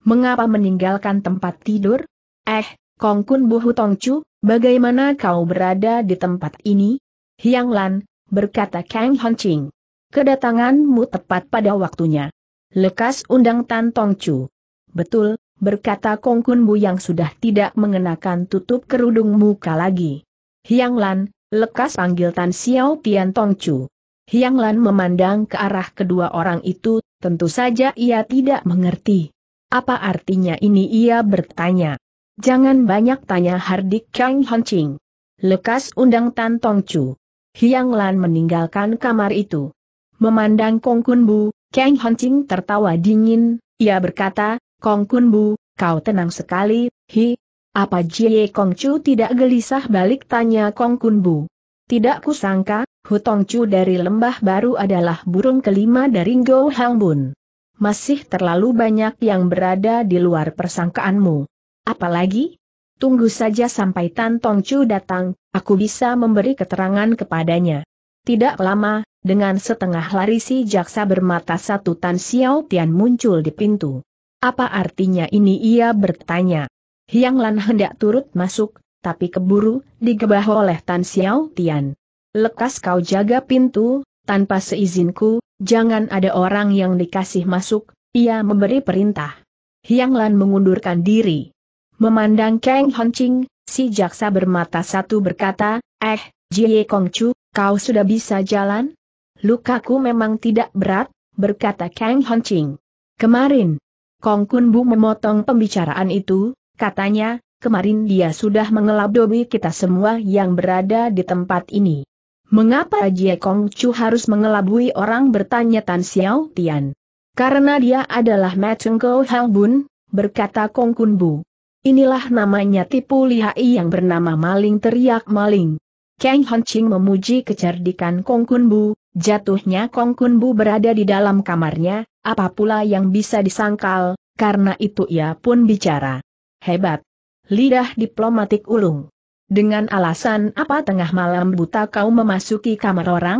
Speaker 1: Mengapa meninggalkan tempat tidur? Eh, Kongkun Buhu Tongcu, bagaimana kau berada di tempat ini? Hiang Lan, berkata Kang Hongqing. Kedatanganmu tepat pada waktunya. Lekas undang Tan Tongcu. Betul, berkata Kun Bu yang sudah tidak mengenakan tutup kerudung muka lagi. Hiang Lan, Lekas panggil Tan Xiao Tian Tong Chu. Hiang Lan memandang ke arah kedua orang itu, tentu saja ia tidak mengerti. Apa artinya ini ia bertanya. Jangan banyak tanya Hardik Kang Ching. Lekas undang Tan Tong Chu. Hiang Lan meninggalkan kamar itu. Memandang Kong Kun Bu, Kang Ching tertawa dingin, ia berkata, Kong Kun Bu, kau tenang sekali, Hi, apa Jie Kongcu tidak gelisah balik tanya Kong Bu? Tidak kusangka, Hutongcu dari lembah baru adalah burung kelima dari Ngo Hangbun. Masih terlalu banyak yang berada di luar persangkaanmu. Apalagi? Tunggu saja sampai Tan Tongcu datang, aku bisa memberi keterangan kepadanya. Tidak lama, dengan setengah lari si jaksa bermata satu Tan Xiao Tian muncul di pintu. Apa artinya ini ia bertanya. Hiang Lan hendak turut masuk, tapi keburu, digebah oleh Tan Xiao Tian. Lekas kau jaga pintu, tanpa seizinku, jangan ada orang yang dikasih masuk, ia memberi perintah. Hiang Lan mengundurkan diri. Memandang Kang Ching, si jaksa bermata satu berkata, Eh, Jie Kong Chu, kau sudah bisa jalan? Lukaku memang tidak berat, berkata Kang Ching. Kemarin, Kong Kun Bu memotong pembicaraan itu, katanya, kemarin dia sudah mengelabui kita semua yang berada di tempat ini. Mengapa Jie Kong Chu harus mengelabui orang bertanya Tan Xiao Tian? Karena dia adalah Macheng Kou Hang Bun, berkata Kong Kun Bu. Inilah namanya tipu lihai yang bernama maling teriak maling. Kang Ching memuji kecerdikan Kong Kun Bu, jatuhnya Kong Kun Bu berada di dalam kamarnya, apa pula yang bisa disangkal, karena itu ia pun bicara. Hebat. Lidah diplomatik ulung. Dengan alasan apa tengah malam buta kau memasuki kamar orang?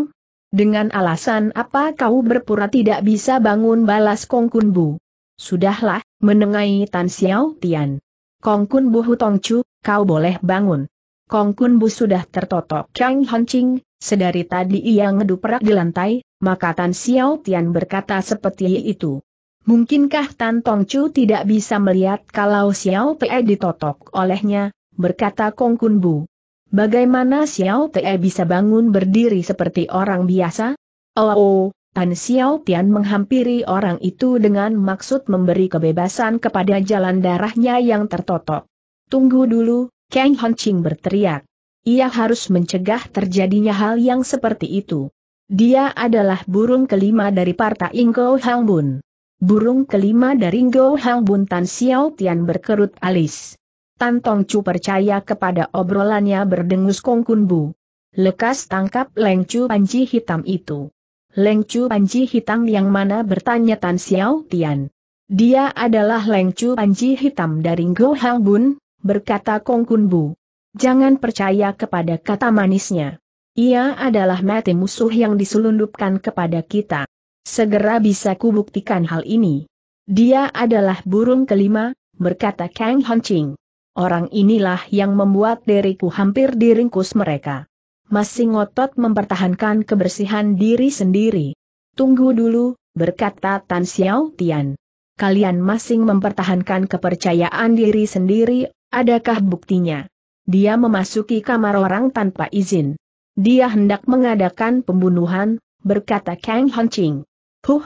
Speaker 1: Dengan alasan apa kau berpura tidak bisa bangun balas Kongkun Bu? Sudahlah, menengai Tan Xiao Tian. Kongkun Bu Chu, kau boleh bangun. Kongkun Bu sudah tertotok Chang Hancing, sedari tadi ia ngeduprak di lantai, maka Tan Xiao Tian berkata seperti itu. Mungkinkah Tan Tong Chu tidak bisa melihat kalau Xiao Te ditotok olehnya, berkata Kong Kun Bu. Bagaimana Xiao Te bisa bangun berdiri seperti orang biasa? Oh, oh Tan Xiao Tian menghampiri orang itu dengan maksud memberi kebebasan kepada jalan darahnya yang tertotok. Tunggu dulu, Kang Ching berteriak. Ia harus mencegah terjadinya hal yang seperti itu. Dia adalah burung kelima dari partai Hang Bun. Burung kelima dari Go Hang Bun Tan Xiao Tian berkerut alis. Tan Tong Chu percaya kepada obrolannya berdengus Kongkun Bu. Lekas tangkap Leng Chu Panji hitam itu. Leng Chu Panji hitam yang mana bertanya Tan Xiao Tian. Dia adalah Leng Chu Panji hitam dari Go Hang Bun, berkata Kongkun Bu. Jangan percaya kepada kata manisnya. Ia adalah mati musuh yang diselundupkan kepada kita. Segera bisa kubuktikan hal ini. Dia adalah burung kelima, berkata Kang Honching. Orang inilah yang membuat diriku hampir diringkus mereka. Masih ngotot mempertahankan kebersihan diri sendiri. Tunggu dulu, berkata Tan Xiao Tian. Kalian masing mempertahankan kepercayaan diri sendiri, adakah buktinya? Dia memasuki kamar orang tanpa izin. Dia hendak mengadakan pembunuhan, berkata Kang Honching. Huh,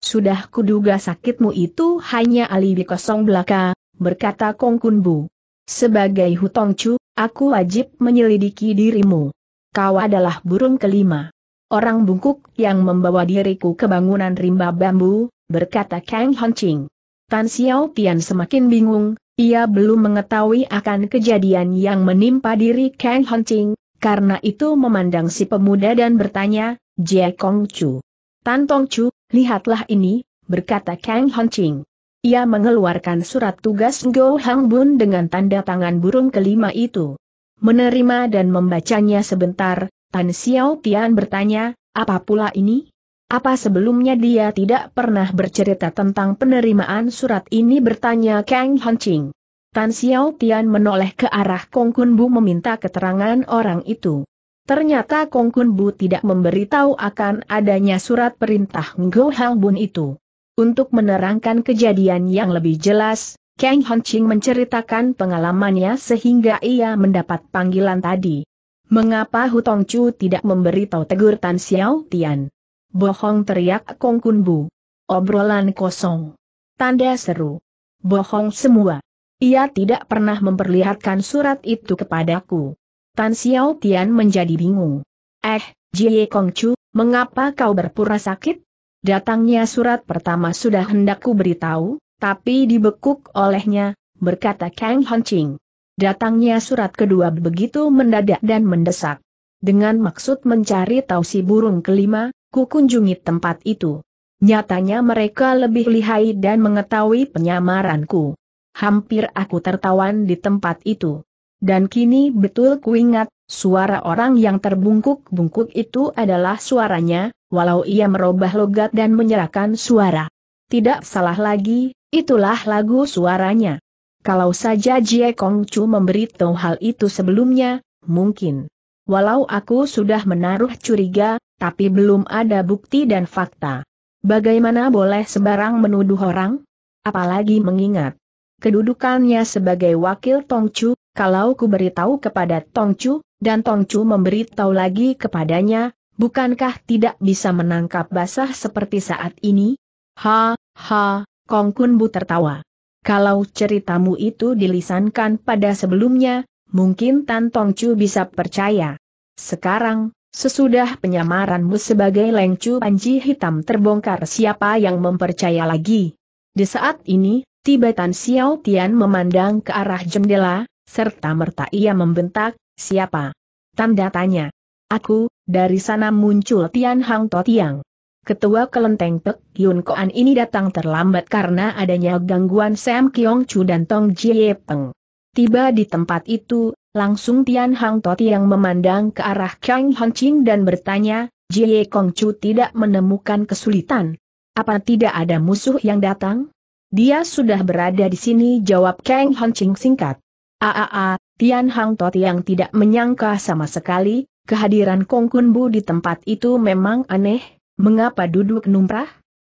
Speaker 1: sudah kuduga sakitmu itu hanya alibi kosong belaka, berkata Kong Kun Bu. Sebagai Hutong Chu, aku wajib menyelidiki dirimu. Kau adalah burung kelima. Orang bungkuk yang membawa diriku ke bangunan rimba bambu, berkata Kang Honching. Tan Xiao Tian semakin bingung, ia belum mengetahui akan kejadian yang menimpa diri Kang Honching, karena itu memandang si pemuda dan bertanya, Jie Kong Chu. Tan Tong Chu, lihatlah ini, berkata Kang Hon Ching. Ia mengeluarkan surat tugas Go Hang Bun dengan tanda tangan burung kelima itu. Menerima dan membacanya sebentar, Tan Xiao Tian bertanya, apa pula ini? Apa sebelumnya dia tidak pernah bercerita tentang penerimaan surat ini bertanya Kang Hon Ching. Tan Xiao Tian menoleh ke arah Kong Kun Bu meminta keterangan orang itu. Ternyata Kong Kun Bu tidak memberitahu akan adanya surat perintah Ngo Hang Bun itu. Untuk menerangkan kejadian yang lebih jelas, Kang Han Ching menceritakan pengalamannya sehingga ia mendapat panggilan tadi. Mengapa Tong Chu tidak memberitahu tegur Tan Xiao Tian? Bohong teriak Kong Kun Bu. Obrolan kosong. Tanda seru. Bohong semua. Ia tidak pernah memperlihatkan surat itu kepadaku. Tan Xiao Tian menjadi bingung. Eh, Jie Chu, mengapa kau berpura sakit? Datangnya surat pertama sudah hendakku beritahu, tapi dibekuk olehnya, berkata Kang Honching. Datangnya surat kedua begitu mendadak dan mendesak. Dengan maksud mencari tahu si burung kelima, ku kunjungi tempat itu. Nyatanya mereka lebih lihai dan mengetahui penyamaranku. Hampir aku tertawan di tempat itu. Dan kini betul kuingat, suara orang yang terbungkuk-bungkuk itu adalah suaranya, walau ia merubah logat dan menyerahkan suara. Tidak salah lagi, itulah lagu suaranya. Kalau saja Jie Kong Chu memberitahu hal itu sebelumnya, mungkin. Walau aku sudah menaruh curiga, tapi belum ada bukti dan fakta. Bagaimana boleh sebarang menuduh orang? Apalagi mengingat kedudukannya sebagai wakil Tongcu, kalau ku beritahu kepada Tongcu, dan Tongcu memberitahu lagi kepadanya, bukankah tidak bisa menangkap basah seperti saat ini? Ha, ha, Kongkun Bu tertawa. Kalau ceritamu itu dilisankan pada sebelumnya, mungkin Tan Tongcu bisa percaya. Sekarang, sesudah penyamaranmu sebagai Lengcu Panji Hitam terbongkar siapa yang mempercaya lagi. Di saat ini, Tiba Tan Xiao Tian memandang ke arah jendela, serta merta ia membentak, siapa? Tanda tanya. Aku, dari sana muncul Tian Hang To Tiang. Ketua kelenteng Pek Yun Koan ini datang terlambat karena adanya gangguan Sam Kiong Chu dan Tong Jie Peng. Tiba di tempat itu, langsung Tian Hang To Tiang memandang ke arah Kang Hong Ching dan bertanya, Jie Kong Chu tidak menemukan kesulitan. Apa tidak ada musuh yang datang? Dia sudah berada di sini jawab Kang Ching singkat. Aaa, Tian Hang Tot yang tidak menyangka sama sekali, kehadiran Kong Kun Bu di tempat itu memang aneh, mengapa duduk numprah?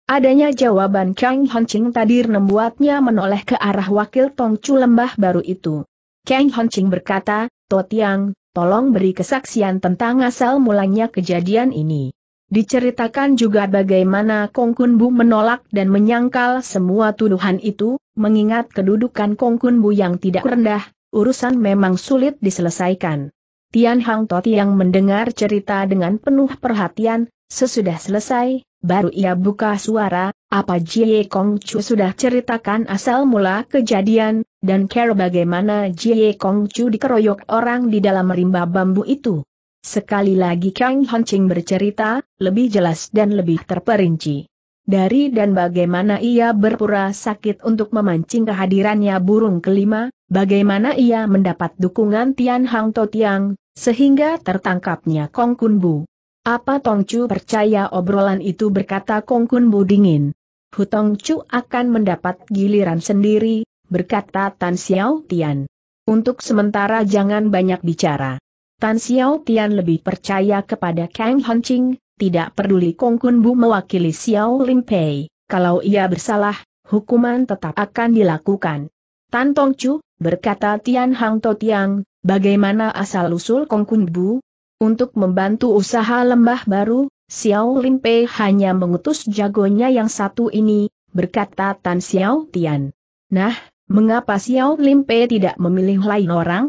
Speaker 1: Adanya jawaban Kang Ching tadi membuatnya menoleh ke arah wakil Chu lembah baru itu. Kang Ching berkata, Tot Yang, tolong beri kesaksian tentang asal mulanya kejadian ini. Diceritakan juga bagaimana Kong Kun Bu menolak dan menyangkal semua tuduhan itu, mengingat kedudukan Kong Kun Bu yang tidak rendah, urusan memang sulit diselesaikan. Tian Hang Toti yang mendengar cerita dengan penuh perhatian, sesudah selesai, baru ia buka suara, apa Jie Kong Chu sudah ceritakan asal mula kejadian, dan care bagaimana Jie Kong Chu dikeroyok orang di dalam rimba bambu itu. Sekali lagi Kang Ching bercerita, lebih jelas dan lebih terperinci. Dari dan bagaimana ia berpura sakit untuk memancing kehadirannya burung kelima, bagaimana ia mendapat dukungan Tian Hang Tiang, sehingga tertangkapnya Kong Kun Bu. Apa Tong Chu percaya obrolan itu berkata Kong Kun Bu dingin. Hu Tong Chu akan mendapat giliran sendiri, berkata Tan Xiao Tian. Untuk sementara jangan banyak bicara. Tan Xiao Tian lebih percaya kepada Kang Ching, tidak peduli Kong Kun Bu mewakili Xiao Lim Pei, kalau ia bersalah, hukuman tetap akan dilakukan. Tan Tong Chu, berkata Tian Hang To Tiang, bagaimana asal-usul Kong Kun Bu? Untuk membantu usaha lembah baru, Xiao Lim Pei hanya mengutus jagonya yang satu ini, berkata Tan Xiao Tian. Nah, mengapa Xiao Lim Pei tidak memilih lain orang?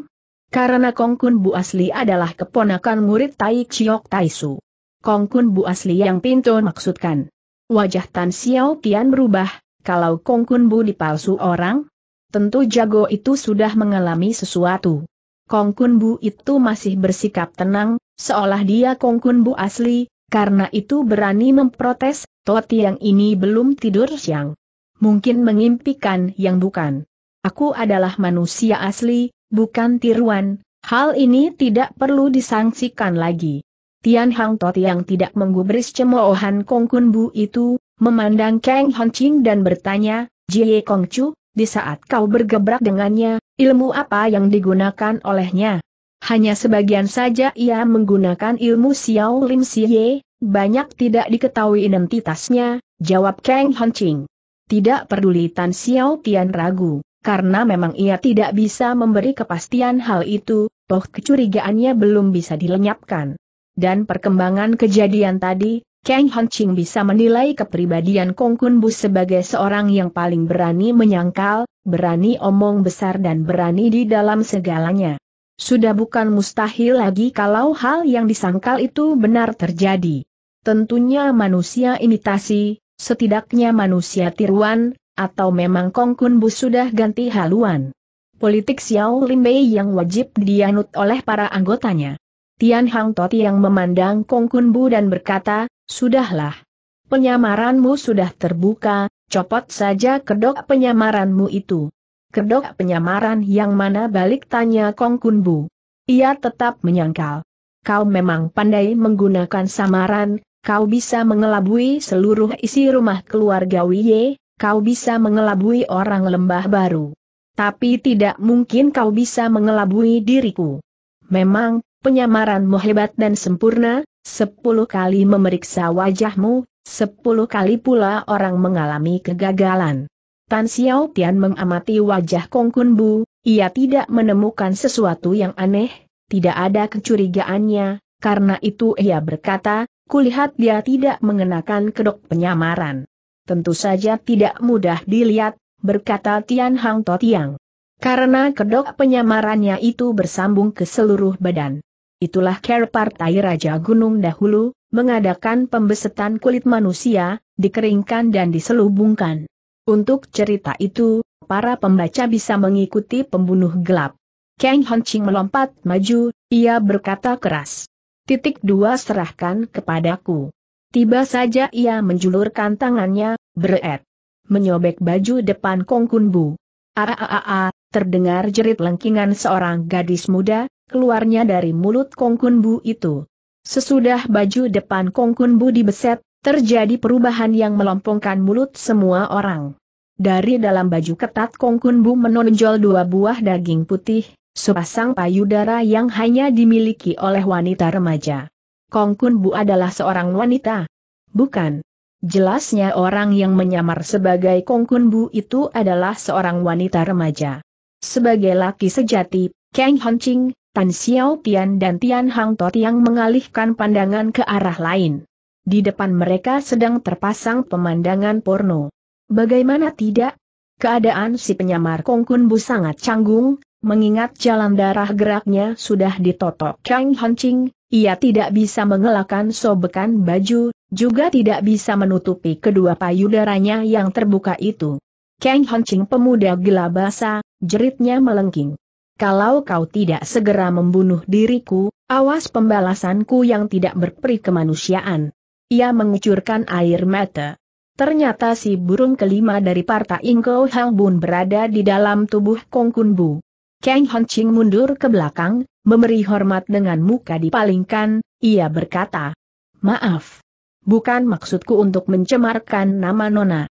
Speaker 1: Karena Kongkun Bu asli adalah keponakan murid Tai Chiok Taisu. Kong Kun Bu asli yang pintu maksudkan. Wajah Tan Xiao Tian berubah, kalau Kongkun Bu dipalsu orang, tentu jago itu sudah mengalami sesuatu. Kongkun Bu itu masih bersikap tenang, seolah dia Kongkun Bu asli, karena itu berani memprotes, Toti yang ini belum tidur siang. Mungkin mengimpikan yang bukan. Aku adalah manusia asli, bukan tiruan, hal ini tidak perlu disangsikan lagi. Tian Hang Tot yang tidak menggubris cemoohan Kong Kun Bu itu, memandang Kang Hon Ching dan bertanya, Jie Kong Chu, di saat kau bergebrak dengannya, ilmu apa yang digunakan olehnya? Hanya sebagian saja ia menggunakan ilmu Xiao Lim Xie, banyak tidak diketahui identitasnya, jawab Kang Hon Ching. Tidak peduli Tan Xiao Tian ragu karena memang ia tidak bisa memberi kepastian hal itu, toh kecurigaannya belum bisa dilenyapkan. Dan perkembangan kejadian tadi, Kang Hanching bisa menilai kepribadian Kong Kun Bu sebagai seorang yang paling berani menyangkal, berani omong besar dan berani di dalam segalanya. Sudah bukan mustahil lagi kalau hal yang disangkal itu benar terjadi. Tentunya manusia imitasi, setidaknya manusia tiruan, atau memang Kong Kun Bu sudah ganti haluan? Politik Xiao Lim Bei yang wajib dianut oleh para anggotanya. Tian Hang Tot yang memandang Kong Kun Bu dan berkata, Sudahlah. Penyamaranmu sudah terbuka, copot saja kedok penyamaranmu itu. Kedok penyamaran yang mana balik tanya Kong Kun Bu. Ia tetap menyangkal. Kau memang pandai menggunakan samaran, kau bisa mengelabui seluruh isi rumah keluarga Wiye, kau bisa mengelabui orang lembah baru. Tapi tidak mungkin kau bisa mengelabui diriku. Memang, penyamaranmu hebat dan sempurna, sepuluh kali memeriksa wajahmu, sepuluh kali pula orang mengalami kegagalan. Tan Xiao Tian mengamati wajah Kong Kun Bu, ia tidak menemukan sesuatu yang aneh, tidak ada kecurigaannya, karena itu ia berkata, kulihat dia tidak mengenakan kedok penyamaran tentu saja tidak mudah dilihat, berkata Tian Hang To Tiang. Karena kedok penyamarannya itu bersambung ke seluruh badan. Itulah care partai Raja Gunung dahulu, mengadakan pembesetan kulit manusia, dikeringkan dan diselubungkan. Untuk cerita itu, para pembaca bisa mengikuti pembunuh gelap. Kang Honching melompat maju, ia berkata keras. Titik dua serahkan kepadaku. Tiba saja ia menjulurkan tangannya, beret. Menyobek baju depan Kong Kun Bu. Aaaa, ah, ah, ah, terdengar jerit lengkingan seorang gadis muda, keluarnya dari mulut Kong Bu itu. Sesudah baju depan Kong Bu dibeset, terjadi perubahan yang melompongkan mulut semua orang. Dari dalam baju ketat Kong Bu menonjol dua buah daging putih, sepasang payudara yang hanya dimiliki oleh wanita remaja. Kong Kun Bu adalah seorang wanita. Bukan. Jelasnya orang yang menyamar sebagai Kong Kun Bu itu adalah seorang wanita remaja. Sebagai laki sejati, Kang Ching, Tan Xiao Tian dan Tian Hang Tot yang mengalihkan pandangan ke arah lain. Di depan mereka sedang terpasang pemandangan porno. Bagaimana tidak? Keadaan si penyamar Kong Kun Bu sangat canggung, mengingat jalan darah geraknya sudah ditotok Kang Hancing, ia tidak bisa mengelakkan sobekan baju, juga tidak bisa menutupi kedua payudaranya yang terbuka itu. Kang Hancing pemuda gila basa, jeritnya melengking. Kalau kau tidak segera membunuh diriku, awas pembalasanku yang tidak berperi kemanusiaan. Ia mengucurkan air mata. Ternyata si burung kelima dari Parta Ingko Hang Bun berada di dalam tubuh Kong Kun Bu. Kang Ching mundur ke belakang, memberi hormat dengan muka dipalingkan, ia berkata, Maaf. Bukan maksudku untuk mencemarkan nama Nona.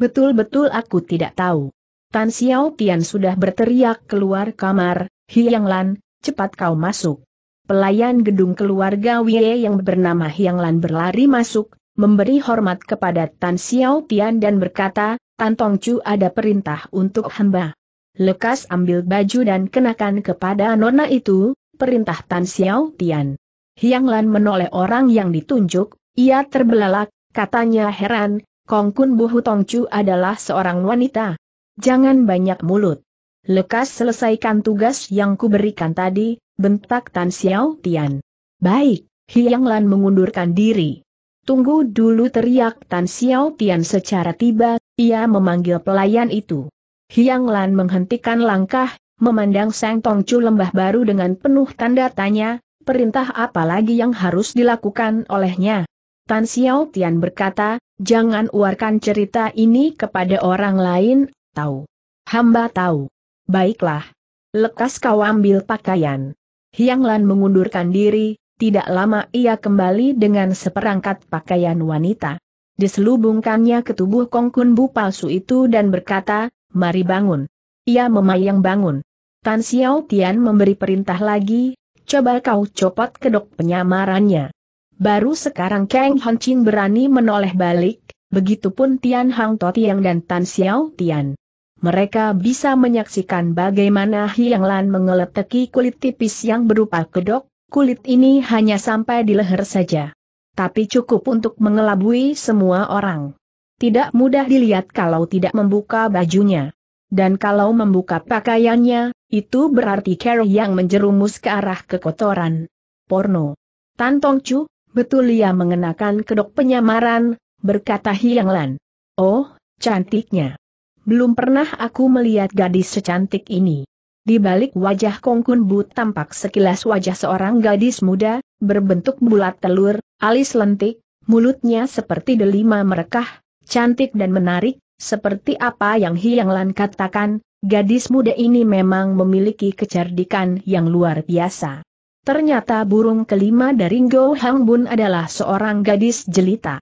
Speaker 1: Betul-betul aku tidak tahu. Tan Xiao Tian sudah berteriak keluar kamar, Hiang Lan, cepat kau masuk. Pelayan gedung keluarga Wei yang bernama Hiang Lan berlari masuk, memberi hormat kepada Tan Xiao Tian dan berkata, Tan Chu ada perintah untuk hamba. Lekas ambil baju dan kenakan kepada nona itu, perintah Tan Xiao Tian. Hiang Lan menoleh orang yang ditunjuk, ia terbelalak, katanya heran, Kong Kun Buhu Tongcu adalah seorang wanita. Jangan banyak mulut. Lekas selesaikan tugas yang kuberikan tadi, bentak Tan Xiao Tian. Baik, Hiang Lan mengundurkan diri. Tunggu dulu teriak Tan Xiao Tian secara tiba, ia memanggil pelayan itu. Hiang Lan menghentikan langkah, memandang Sang Tongcu lembah baru dengan penuh tanda tanya, perintah apa lagi yang harus dilakukan olehnya. Tan Xiao Tian berkata, jangan uarkan cerita ini kepada orang lain, tahu. Hamba tahu. Baiklah. Lekas kau ambil pakaian. Hiang Lan mengundurkan diri, tidak lama ia kembali dengan seperangkat pakaian wanita. Diselubungkannya ke tubuh Kong Kun Bu palsu itu dan berkata, mari bangun. Ia memayang bangun. Tan Xiao Tian memberi perintah lagi, coba kau copot kedok penyamarannya. Baru sekarang Kang Hon Ching berani menoleh balik, begitupun Tian Hang Tiang dan Tan Xiao Tian. Mereka bisa menyaksikan bagaimana Hiang Lan mengeleteki kulit tipis yang berupa kedok, kulit ini hanya sampai di leher saja. Tapi cukup untuk mengelabui semua orang tidak mudah dilihat kalau tidak membuka bajunya. Dan kalau membuka pakaiannya, itu berarti Carol yang menjerumus ke arah kekotoran. Porno. Tan Tong Chu, betul ia mengenakan kedok penyamaran, berkata Hiang Lan. Oh, cantiknya. Belum pernah aku melihat gadis secantik ini. Di balik wajah Kong Kun Bu tampak sekilas wajah seorang gadis muda, berbentuk bulat telur, alis lentik, mulutnya seperti delima merekah, Cantik dan menarik, seperti apa yang Hiang Lan katakan, gadis muda ini memang memiliki kecerdikan yang luar biasa. Ternyata burung kelima dari Ngo Hang Bun adalah seorang gadis jelita.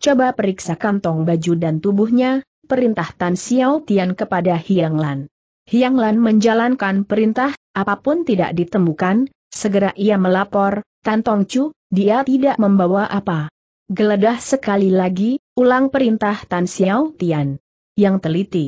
Speaker 1: Coba periksa kantong baju dan tubuhnya, perintah Tan Xiao Tian kepada Hiang Lan. Hiang Lan menjalankan perintah, apapun tidak ditemukan, segera ia melapor, Tan Tong Chu, dia tidak membawa apa. Geledah sekali lagi, ulang perintah Tan Xiao Tian. Yang teliti.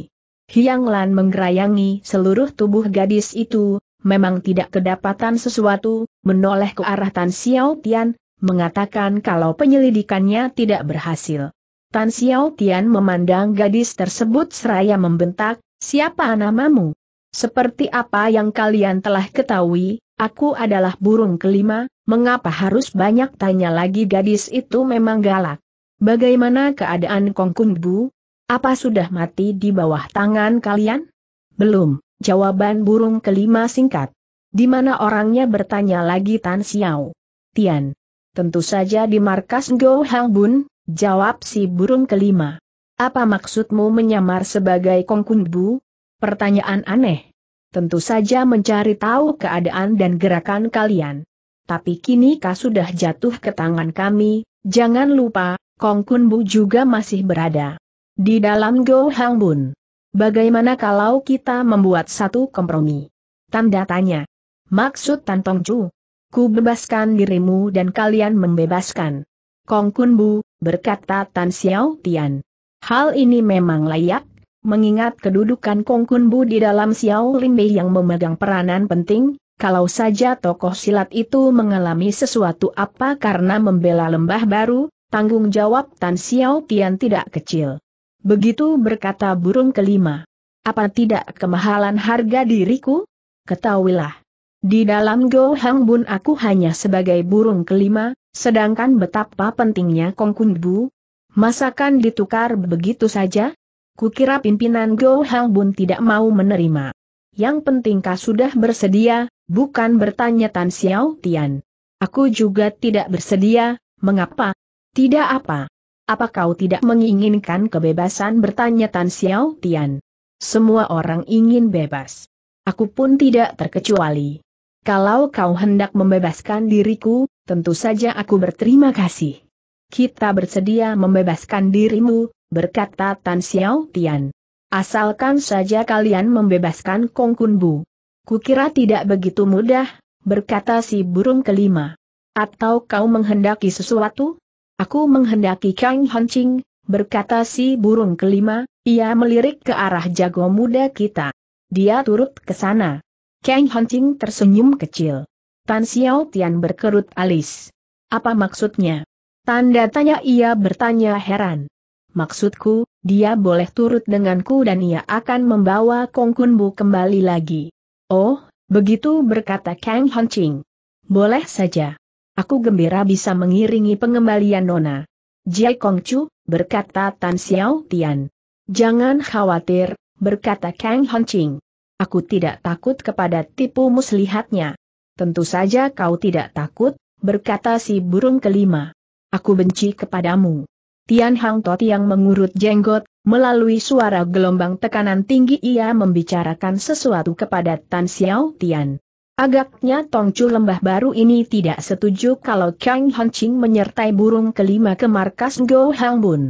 Speaker 1: Hiang Lan menggerayangi seluruh tubuh gadis itu, memang tidak kedapatan sesuatu, menoleh ke arah Tan Xiao Tian, mengatakan kalau penyelidikannya tidak berhasil. Tan Xiao Tian memandang gadis tersebut seraya membentak, siapa namamu? Seperti apa yang kalian telah ketahui, aku adalah burung kelima, mengapa harus banyak tanya lagi gadis itu memang galak. Bagaimana keadaan Kongkun Bu? Apa sudah mati di bawah tangan kalian? Belum, jawaban burung kelima singkat. Di mana orangnya bertanya lagi Tan Xiao. Tian. Tentu saja di markas Go Hang Bun, jawab si burung kelima. Apa maksudmu menyamar sebagai Kongkun Bu? Pertanyaan aneh. Tentu saja mencari tahu keadaan dan gerakan kalian. Tapi kini kau sudah jatuh ke tangan kami, jangan lupa, Kong Kun Bu juga masih berada di dalam Go Hang Bun. Bagaimana kalau kita membuat satu kompromi? Tanda tanya. Maksud Tan Tong Chu? Ku bebaskan dirimu dan kalian membebaskan. Kong Kun Bu, berkata Tan Xiao Tian. Hal ini memang layak Mengingat kedudukan Kong Kun Bu di dalam Xiao Bei yang memegang peranan penting, kalau saja tokoh silat itu mengalami sesuatu apa karena membela lembah baru, tanggung jawab Tan Xiao Tian tidak kecil. Begitu berkata burung kelima. Apa tidak kemahalan harga diriku? Ketahuilah. Di dalam Go Hang Bun aku hanya sebagai burung kelima, sedangkan betapa pentingnya Kong Kun Bu, Masakan ditukar begitu saja? Kukira pimpinan Go Hang Bun tidak mau menerima. Yang penting kau sudah bersedia, bukan bertanya Tan Xiao Tian. Aku juga tidak bersedia, mengapa? Tidak apa. Apa kau tidak menginginkan kebebasan bertanya Tan Xiao Tian? Semua orang ingin bebas. Aku pun tidak terkecuali. Kalau kau hendak membebaskan diriku, tentu saja aku berterima kasih kita bersedia membebaskan dirimu, berkata Tan Xiao Tian. Asalkan saja kalian membebaskan Kong Kun Bu. Kukira tidak begitu mudah, berkata si burung kelima. Atau kau menghendaki sesuatu? Aku menghendaki Kang Ching, berkata si burung kelima, ia melirik ke arah jago muda kita. Dia turut ke sana. Kang Ching tersenyum kecil. Tan Xiao Tian berkerut alis. Apa maksudnya? Tanda tanya ia bertanya heran. Maksudku, dia boleh turut denganku dan ia akan membawa Kongkunbu kembali lagi. Oh, begitu berkata Kang Hancing. Boleh saja. Aku gembira bisa mengiringi pengembalian Nona. Jai Chu, berkata Tan Xiao Tian. Jangan khawatir, berkata Kang Hancing. Aku tidak takut kepada tipu muslihatnya. Tentu saja kau tidak takut, berkata si burung kelima aku benci kepadamu. Tian Hang Tot yang mengurut jenggot, melalui suara gelombang tekanan tinggi ia membicarakan sesuatu kepada Tan Xiao Tian. Agaknya Tongcu lembah baru ini tidak setuju kalau Kang Ching menyertai burung kelima ke markas Go Hang Bun.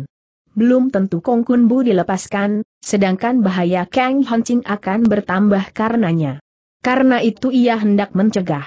Speaker 1: Belum tentu Kong Kun Bu dilepaskan, sedangkan bahaya Kang Ching akan bertambah karenanya. Karena itu ia hendak mencegah.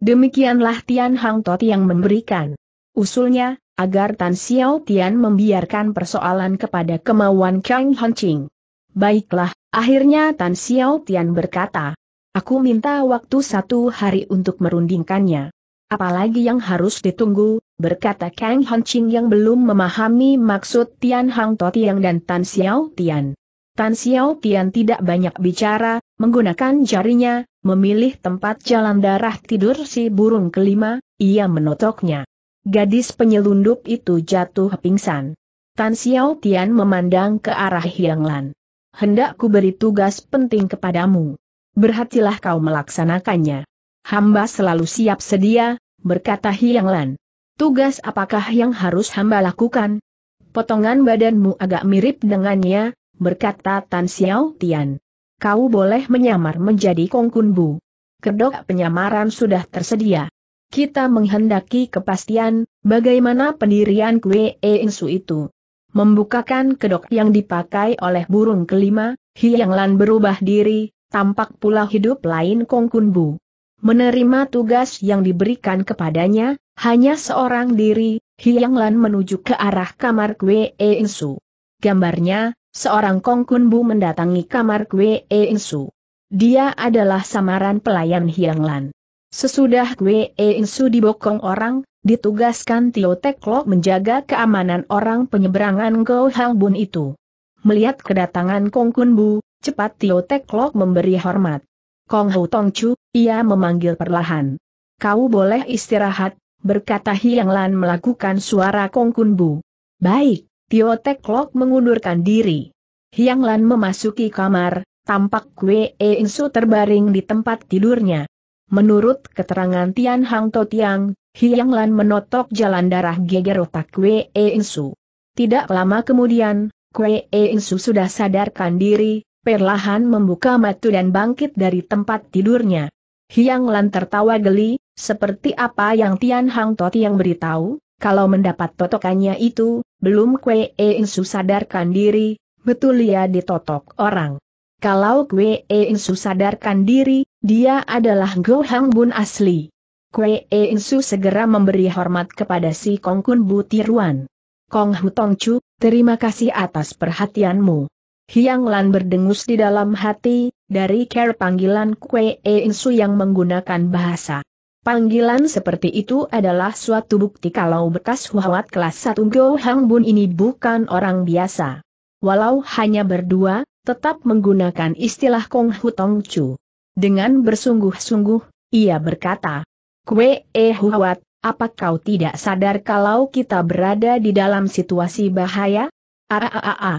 Speaker 1: Demikianlah Tian Hang Tot yang memberikan usulnya, agar Tan Xiao Tian membiarkan persoalan kepada kemauan Kang Hanching. Baiklah, akhirnya Tan Xiao Tian berkata, Aku minta waktu satu hari untuk merundingkannya. Apalagi yang harus ditunggu, berkata Kang Hanching yang belum memahami maksud Tian Hang Tiang dan Tan Xiao Tian. Tan Xiao Tian tidak banyak bicara, menggunakan jarinya, memilih tempat jalan darah tidur si burung kelima, ia menotoknya. Gadis penyelundup itu jatuh pingsan. Tan Xiao Tian memandang ke arah Hiang Lan. Hendak beri tugas penting kepadamu. Berhatilah kau melaksanakannya. Hamba selalu siap sedia, berkata Hiang Lan. Tugas apakah yang harus hamba lakukan? Potongan badanmu agak mirip dengannya, berkata Tan Xiao Tian. Kau boleh menyamar menjadi Kongkunbu. Kedok penyamaran sudah tersedia kita menghendaki kepastian, bagaimana pendirian kue Insu itu. Membukakan kedok yang dipakai oleh burung kelima, Hiang Lan berubah diri, tampak pula hidup lain Kong Kun Bu. Menerima tugas yang diberikan kepadanya, hanya seorang diri, Hiang Lan menuju ke arah kamar kue Insu. Gambarnya, seorang Kong Kun Bu mendatangi kamar kue Insu. Dia adalah samaran pelayan Hiang Lan. Sesudah E Insu dibokong orang, ditugaskan Tio Teklo menjaga keamanan orang penyeberangan Go Hang Bun itu. Melihat kedatangan Kong Kun Bu, cepat Tio Teklo memberi hormat. Kong Hu Tong Chu, ia memanggil perlahan. Kau boleh istirahat, berkata Hiang Lan melakukan suara Kong Kun Bu. Baik, Tio Teklo mengundurkan diri. Hiang Lan memasuki kamar, tampak E Insu terbaring di tempat tidurnya. Menurut keterangan Tian Hang To Tiang, Hiang Lan menotok jalan darah geger otak Wei Insu. E Tidak lama kemudian, Wei Insu e sudah sadarkan diri, perlahan membuka mata dan bangkit dari tempat tidurnya. Hiang Lan tertawa geli, seperti apa yang Tian Hang To Tiang beritahu, kalau mendapat totokannya itu, belum Kwe Insu e sadarkan diri, betul ia ditotok orang. Kalau Kwe Insu sadarkan diri, dia adalah Gohang Bun asli. Kwe Insu segera memberi hormat kepada si Kong Kun Butiruan. Kong Hutong Chu, terima kasih atas perhatianmu. Hiang Lan berdengus di dalam hati, dari care panggilan Kwe Insu yang menggunakan bahasa. Panggilan seperti itu adalah suatu bukti kalau bekas Huawat kelas 1 Gohang Bun ini bukan orang biasa. Walau hanya berdua, tetap menggunakan istilah Kong Hu Chu. Dengan bersungguh-sungguh, ia berkata, Kue E Huat, apa kau tidak sadar kalau kita berada di dalam situasi bahaya? Aaaa. Ah, ah, ah,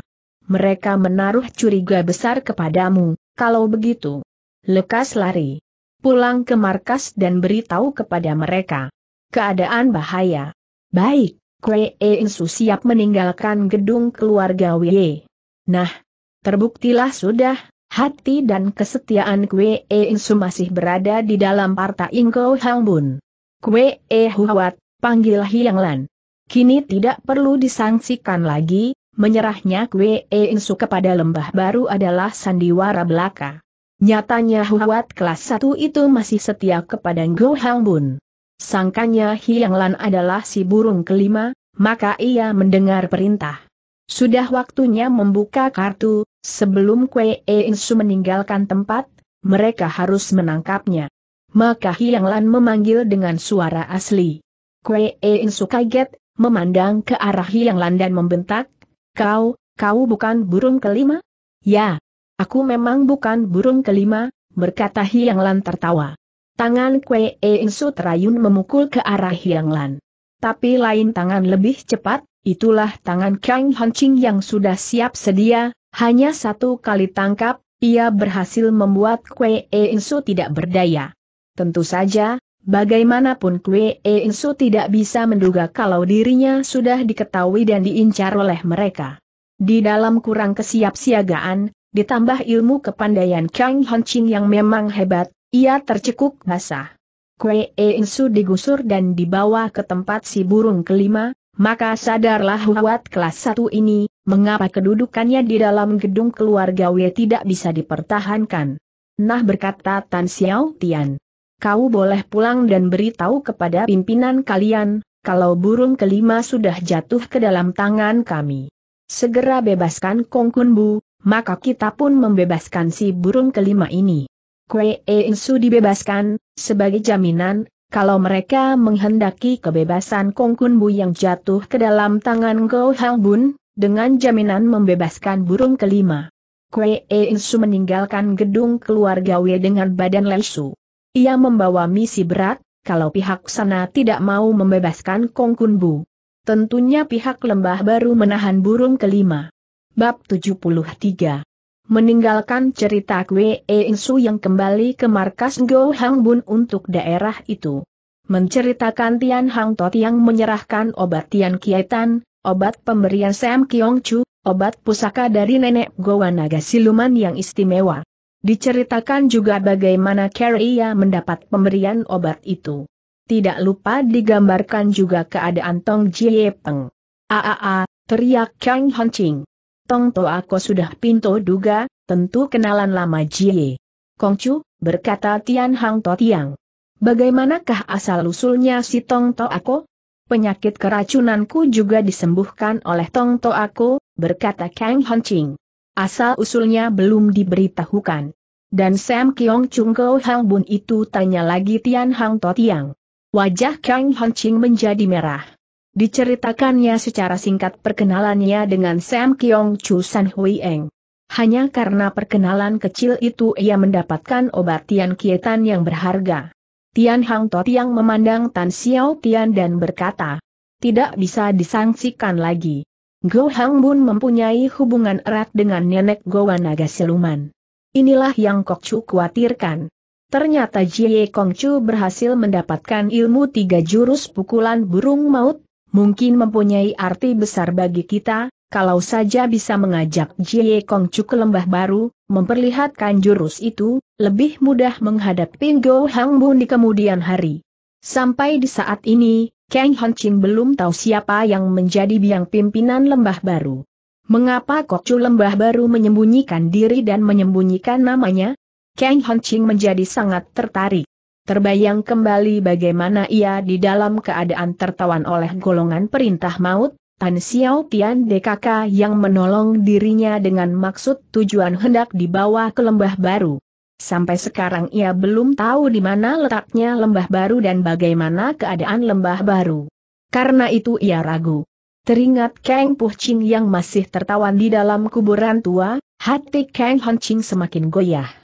Speaker 1: mereka menaruh curiga besar kepadamu, kalau begitu. Lekas lari. Pulang ke markas dan beritahu kepada mereka. Keadaan bahaya. Baik, Kwe Insu eh, siap meninggalkan gedung keluarga wei. Nah, Terbuktilah sudah, hati dan kesetiaan Kwe E Insu masih berada di dalam partai Ingko Hang Bun. Kwe E Huat, panggil Hiang Kini tidak perlu disangsikan lagi, menyerahnya Kwe E Insu kepada lembah baru adalah sandiwara belaka. Nyatanya huwat kelas 1 itu masih setia kepada Ngo Hang Sangkanya Hiang adalah si burung kelima, maka ia mendengar perintah. Sudah waktunya membuka kartu, sebelum Kwe Insu meninggalkan tempat, mereka harus menangkapnya. Maka Hiang Lan memanggil dengan suara asli. Kwe Insu kaget, memandang ke arah Hiang Lan dan membentak, Kau, kau bukan burung kelima? Ya, aku memang bukan burung kelima, berkata Hiang Lan tertawa. Tangan Kwe Insu terayun memukul ke arah Hiang Lan. Tapi lain tangan lebih cepat, Itulah tangan Kang Hancing yang sudah siap sedia, hanya satu kali tangkap, ia berhasil membuat Kue Insu e tidak berdaya. Tentu saja, bagaimanapun Kue Insu e tidak bisa menduga kalau dirinya sudah diketahui dan diincar oleh mereka. Di dalam kurang kesiapsiagaan, ditambah ilmu kepandaian Kang Hancing yang memang hebat, ia tercekuk basah. Kue Insu e digusur dan dibawa ke tempat si burung kelima, maka sadarlah Huat kelas satu ini, mengapa kedudukannya di dalam gedung keluarga Wei tidak bisa dipertahankan. Nah berkata Tan Xiao Tian. Kau boleh pulang dan beritahu kepada pimpinan kalian, kalau burung kelima sudah jatuh ke dalam tangan kami. Segera bebaskan Kong Kun Bu, maka kita pun membebaskan si burung kelima ini. Kue Ensu dibebaskan, sebagai jaminan, kalau mereka menghendaki kebebasan Kong Kun Bu yang jatuh ke dalam tangan Go Hang Bun, dengan jaminan membebaskan burung kelima. Kue Insu meninggalkan gedung keluarga Wei dengan badan lesu. Ia membawa misi berat, kalau pihak sana tidak mau membebaskan Kong Kun Bu. Tentunya pihak lembah baru menahan burung kelima. Bab 73 meninggalkan cerita Kwe e Insu yang kembali ke markas Go Hang Bun untuk daerah itu. Menceritakan Tian Hang Tot yang menyerahkan obat Tian Kietan, obat pemberian Sam Kiong Chu, obat pusaka dari nenek Gowa Naga Siluman yang istimewa. Diceritakan juga bagaimana Carrie mendapat pemberian obat itu. Tidak lupa digambarkan juga keadaan Tong Jie Peng. Aaa, teriak Kang Ching. Tong To Aku sudah pinto duga, tentu kenalan lama Jie. Kongcu, berkata Tian Hang To Tiang. Bagaimanakah asal-usulnya si Tong To Aku? Penyakit keracunanku juga disembuhkan oleh Tong To Aku, berkata Kang Hon Ching. Asal-usulnya belum diberitahukan. Dan Sam Kiong Chung Kau Hang Bun itu tanya lagi Tian Hang To Tiang. Wajah Kang Hon Ching menjadi merah. Diceritakannya secara singkat perkenalannya dengan Sam Kyong Chu San Hui Eng. Hanya karena perkenalan kecil itu ia mendapatkan obat Tian Kietan yang berharga. Tian Hang Tot yang memandang Tan Xiao Tian dan berkata, tidak bisa disangsikan lagi. Go Hang Bun mempunyai hubungan erat dengan nenek Gowa Naga Siluman. Inilah yang Kok Chu khawatirkan. Ternyata Jie Kong Chu berhasil mendapatkan ilmu tiga jurus pukulan burung maut, mungkin mempunyai arti besar bagi kita, kalau saja bisa mengajak Jie Chu ke lembah baru, memperlihatkan jurus itu, lebih mudah menghadapi Go Hang Bun di kemudian hari. Sampai di saat ini, Kang Hong Ching belum tahu siapa yang menjadi biang pimpinan lembah baru. Mengapa Kok Chu lembah baru menyembunyikan diri dan menyembunyikan namanya? Kang Hong Ching menjadi sangat tertarik. Terbayang kembali bagaimana ia di dalam keadaan tertawan oleh golongan perintah maut, Tan Xiao Tian DKK yang menolong dirinya dengan maksud tujuan hendak dibawa ke lembah baru. Sampai sekarang ia belum tahu di mana letaknya lembah baru dan bagaimana keadaan lembah baru. Karena itu ia ragu. Teringat Kang Puh Ching yang masih tertawan di dalam kuburan tua, hati Kang Hon Ching semakin goyah.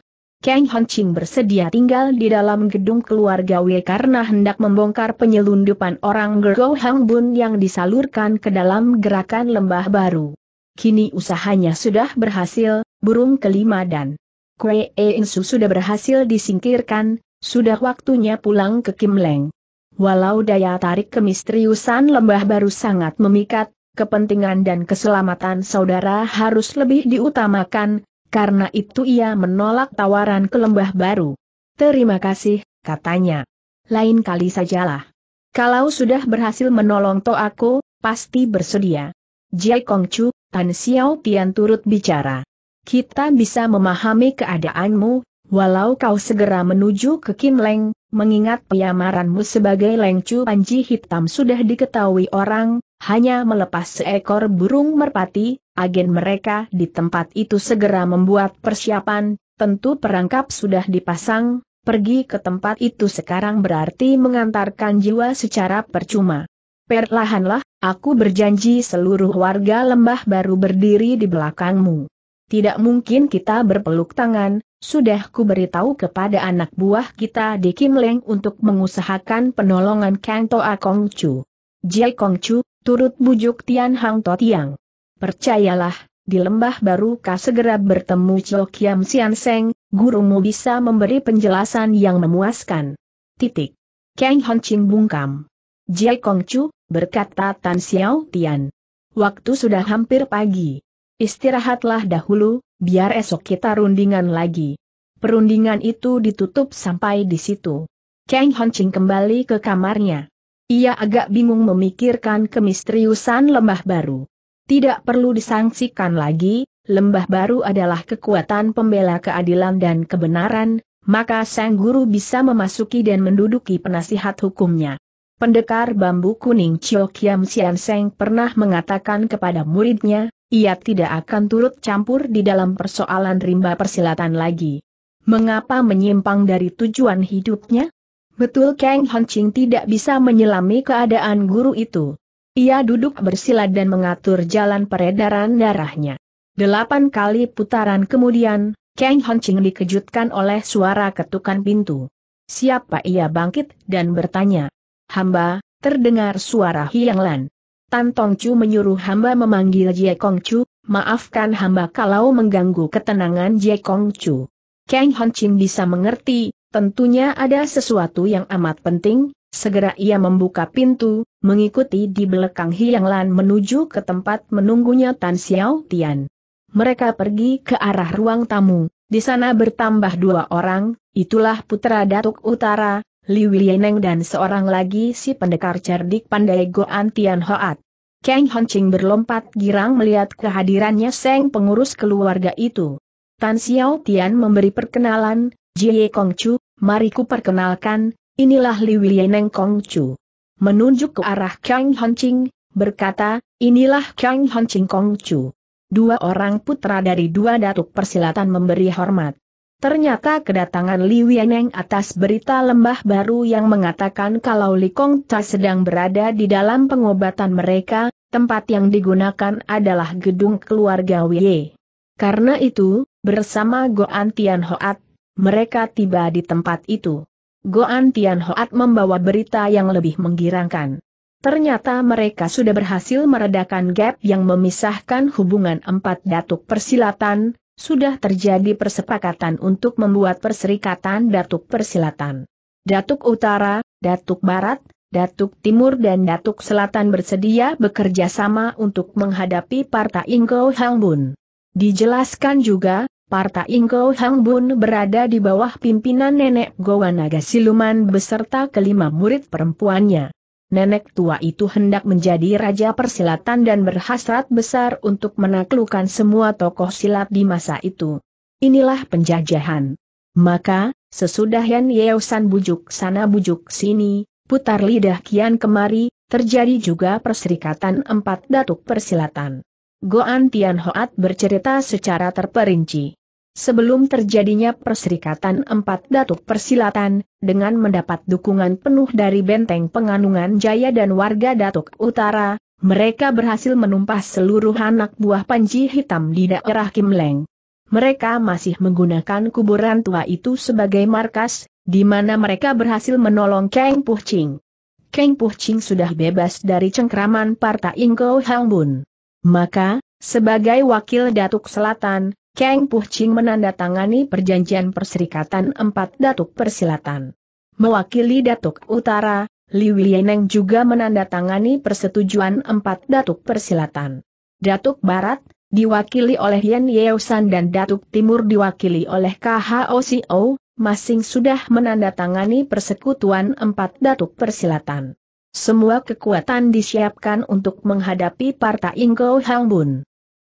Speaker 1: Kang Hon Ching bersedia tinggal di dalam gedung keluarga Wei karena hendak membongkar penyelundupan orang Gergo Hang Bun yang disalurkan ke dalam gerakan lembah baru. Kini usahanya sudah berhasil, burung kelima dan Kue Insu e sudah berhasil disingkirkan, sudah waktunya pulang ke Kim Leng. Walau daya tarik kemisteriusan lembah baru sangat memikat, kepentingan dan keselamatan saudara harus lebih diutamakan, karena itu ia menolak tawaran ke lembah baru. Terima kasih, katanya. Lain kali sajalah. Kalau sudah berhasil menolong to aku, pasti bersedia. Jai Kong Chu, Tan Xiao Tian turut bicara. Kita bisa memahami keadaanmu, walau kau segera menuju ke Kim Leng, mengingat penyamaranmu sebagai Leng Chu Panji Hitam sudah diketahui orang, hanya melepas seekor burung merpati, agen mereka di tempat itu segera membuat persiapan, tentu perangkap sudah dipasang, pergi ke tempat itu sekarang berarti mengantarkan jiwa secara percuma. Perlahanlah, aku berjanji seluruh warga lembah baru berdiri di belakangmu. Tidak mungkin kita berpeluk tangan, sudah ku beritahu kepada anak buah kita di Kim Leng untuk mengusahakan penolongan Kang Toa Kong Kongcu. Jai Chu, turut bujuk Tian Hang To Tiang. Percayalah, di lembah baru kau segera bertemu Cho Kiam Sian Seng, gurumu bisa memberi penjelasan yang memuaskan. Titik. Kang Hon Ching bungkam. Jai Kong Chu, berkata Tan Xiao Tian. Waktu sudah hampir pagi. Istirahatlah dahulu, biar esok kita rundingan lagi. Perundingan itu ditutup sampai di situ. Kang Ching kembali ke kamarnya. Ia agak bingung memikirkan kemisteriusan lembah baru. Tidak perlu disangsikan lagi, lembah baru adalah kekuatan pembela keadilan dan kebenaran, maka sang guru bisa memasuki dan menduduki penasihat hukumnya. Pendekar bambu kuning Chio Kiam Sian Seng pernah mengatakan kepada muridnya, ia tidak akan turut campur di dalam persoalan rimba persilatan lagi. Mengapa menyimpang dari tujuan hidupnya? Betul Kang Ching tidak bisa menyelami keadaan guru itu. Ia duduk bersila dan mengatur jalan peredaran darahnya. Delapan kali putaran kemudian, Kang Hanching dikejutkan oleh suara ketukan pintu. Siapa ia bangkit dan bertanya. Hamba, terdengar suara hianglan. Tan Tongcu menyuruh hamba memanggil Jie Kongcu, maafkan hamba kalau mengganggu ketenangan Jie Kongcu. Kang Hanching bisa mengerti, tentunya ada sesuatu yang amat penting, Segera ia membuka pintu, mengikuti di belakang Hiang Lan menuju ke tempat menunggunya Tan Xiao Tian. Mereka pergi ke arah ruang tamu, di sana bertambah dua orang, itulah putra Datuk Utara, Liu Wilieneng dan seorang lagi si pendekar cerdik pandai Goan Tian Hoat. Kang Honching berlompat girang melihat kehadirannya Seng pengurus keluarga itu. Tan Xiao Tian memberi perkenalan, Jie Kongchu, mari ku perkenalkan, Inilah Wieneng Kong Kongcu. Menunjuk ke arah Kang Hanching, berkata, inilah Kang Kong Kongcu. Dua orang putra dari dua datuk persilatan memberi hormat. Ternyata kedatangan Li Wieneng atas berita lembah baru yang mengatakan kalau Li Kong Ta sedang berada di dalam pengobatan mereka, tempat yang digunakan adalah gedung keluarga Wei. Karena itu, bersama Goan Tian Hoat, mereka tiba di tempat itu. Goan Tian Hoat membawa berita yang lebih menggirangkan. Ternyata mereka sudah berhasil meredakan gap yang memisahkan hubungan empat datuk persilatan, sudah terjadi persepakatan untuk membuat perserikatan datuk persilatan. Datuk Utara, Datuk Barat, Datuk Timur dan Datuk Selatan bersedia bekerja sama untuk menghadapi Partai Ingo Hangbun. Dijelaskan juga, Parta Ingko Hang Bun berada di bawah pimpinan nenek Gowa Naga Siluman beserta kelima murid perempuannya. Nenek tua itu hendak menjadi raja persilatan dan berhasrat besar untuk menaklukkan semua tokoh silat di masa itu. Inilah penjajahan. Maka, sesudah Yan Yeosan bujuk sana bujuk sini, putar lidah kian kemari, terjadi juga perserikatan empat datuk persilatan. Goan Tian Hoat bercerita secara terperinci. Sebelum terjadinya perserikatan empat datuk persilatan, dengan mendapat dukungan penuh dari benteng penganungan jaya dan warga datuk utara, mereka berhasil menumpas seluruh anak buah panji hitam di daerah Kim Leng. Mereka masih menggunakan kuburan tua itu sebagai markas, di mana mereka berhasil menolong Kang Puh Ching. Kang Puh Ching sudah bebas dari cengkraman Parta Ingko Hangbun. Maka, sebagai wakil Datuk Selatan, Kang Puching menandatangani perjanjian perserikatan empat Datuk Persilatan. Mewakili Datuk Utara, Li Wieneng juga menandatangani persetujuan empat Datuk Persilatan. Datuk Barat, diwakili oleh Yan Yeosan dan Datuk Timur diwakili oleh KHOCO, masing sudah menandatangani persekutuan empat Datuk Persilatan. Semua kekuatan disiapkan untuk menghadapi Partai Inggo Hangbun.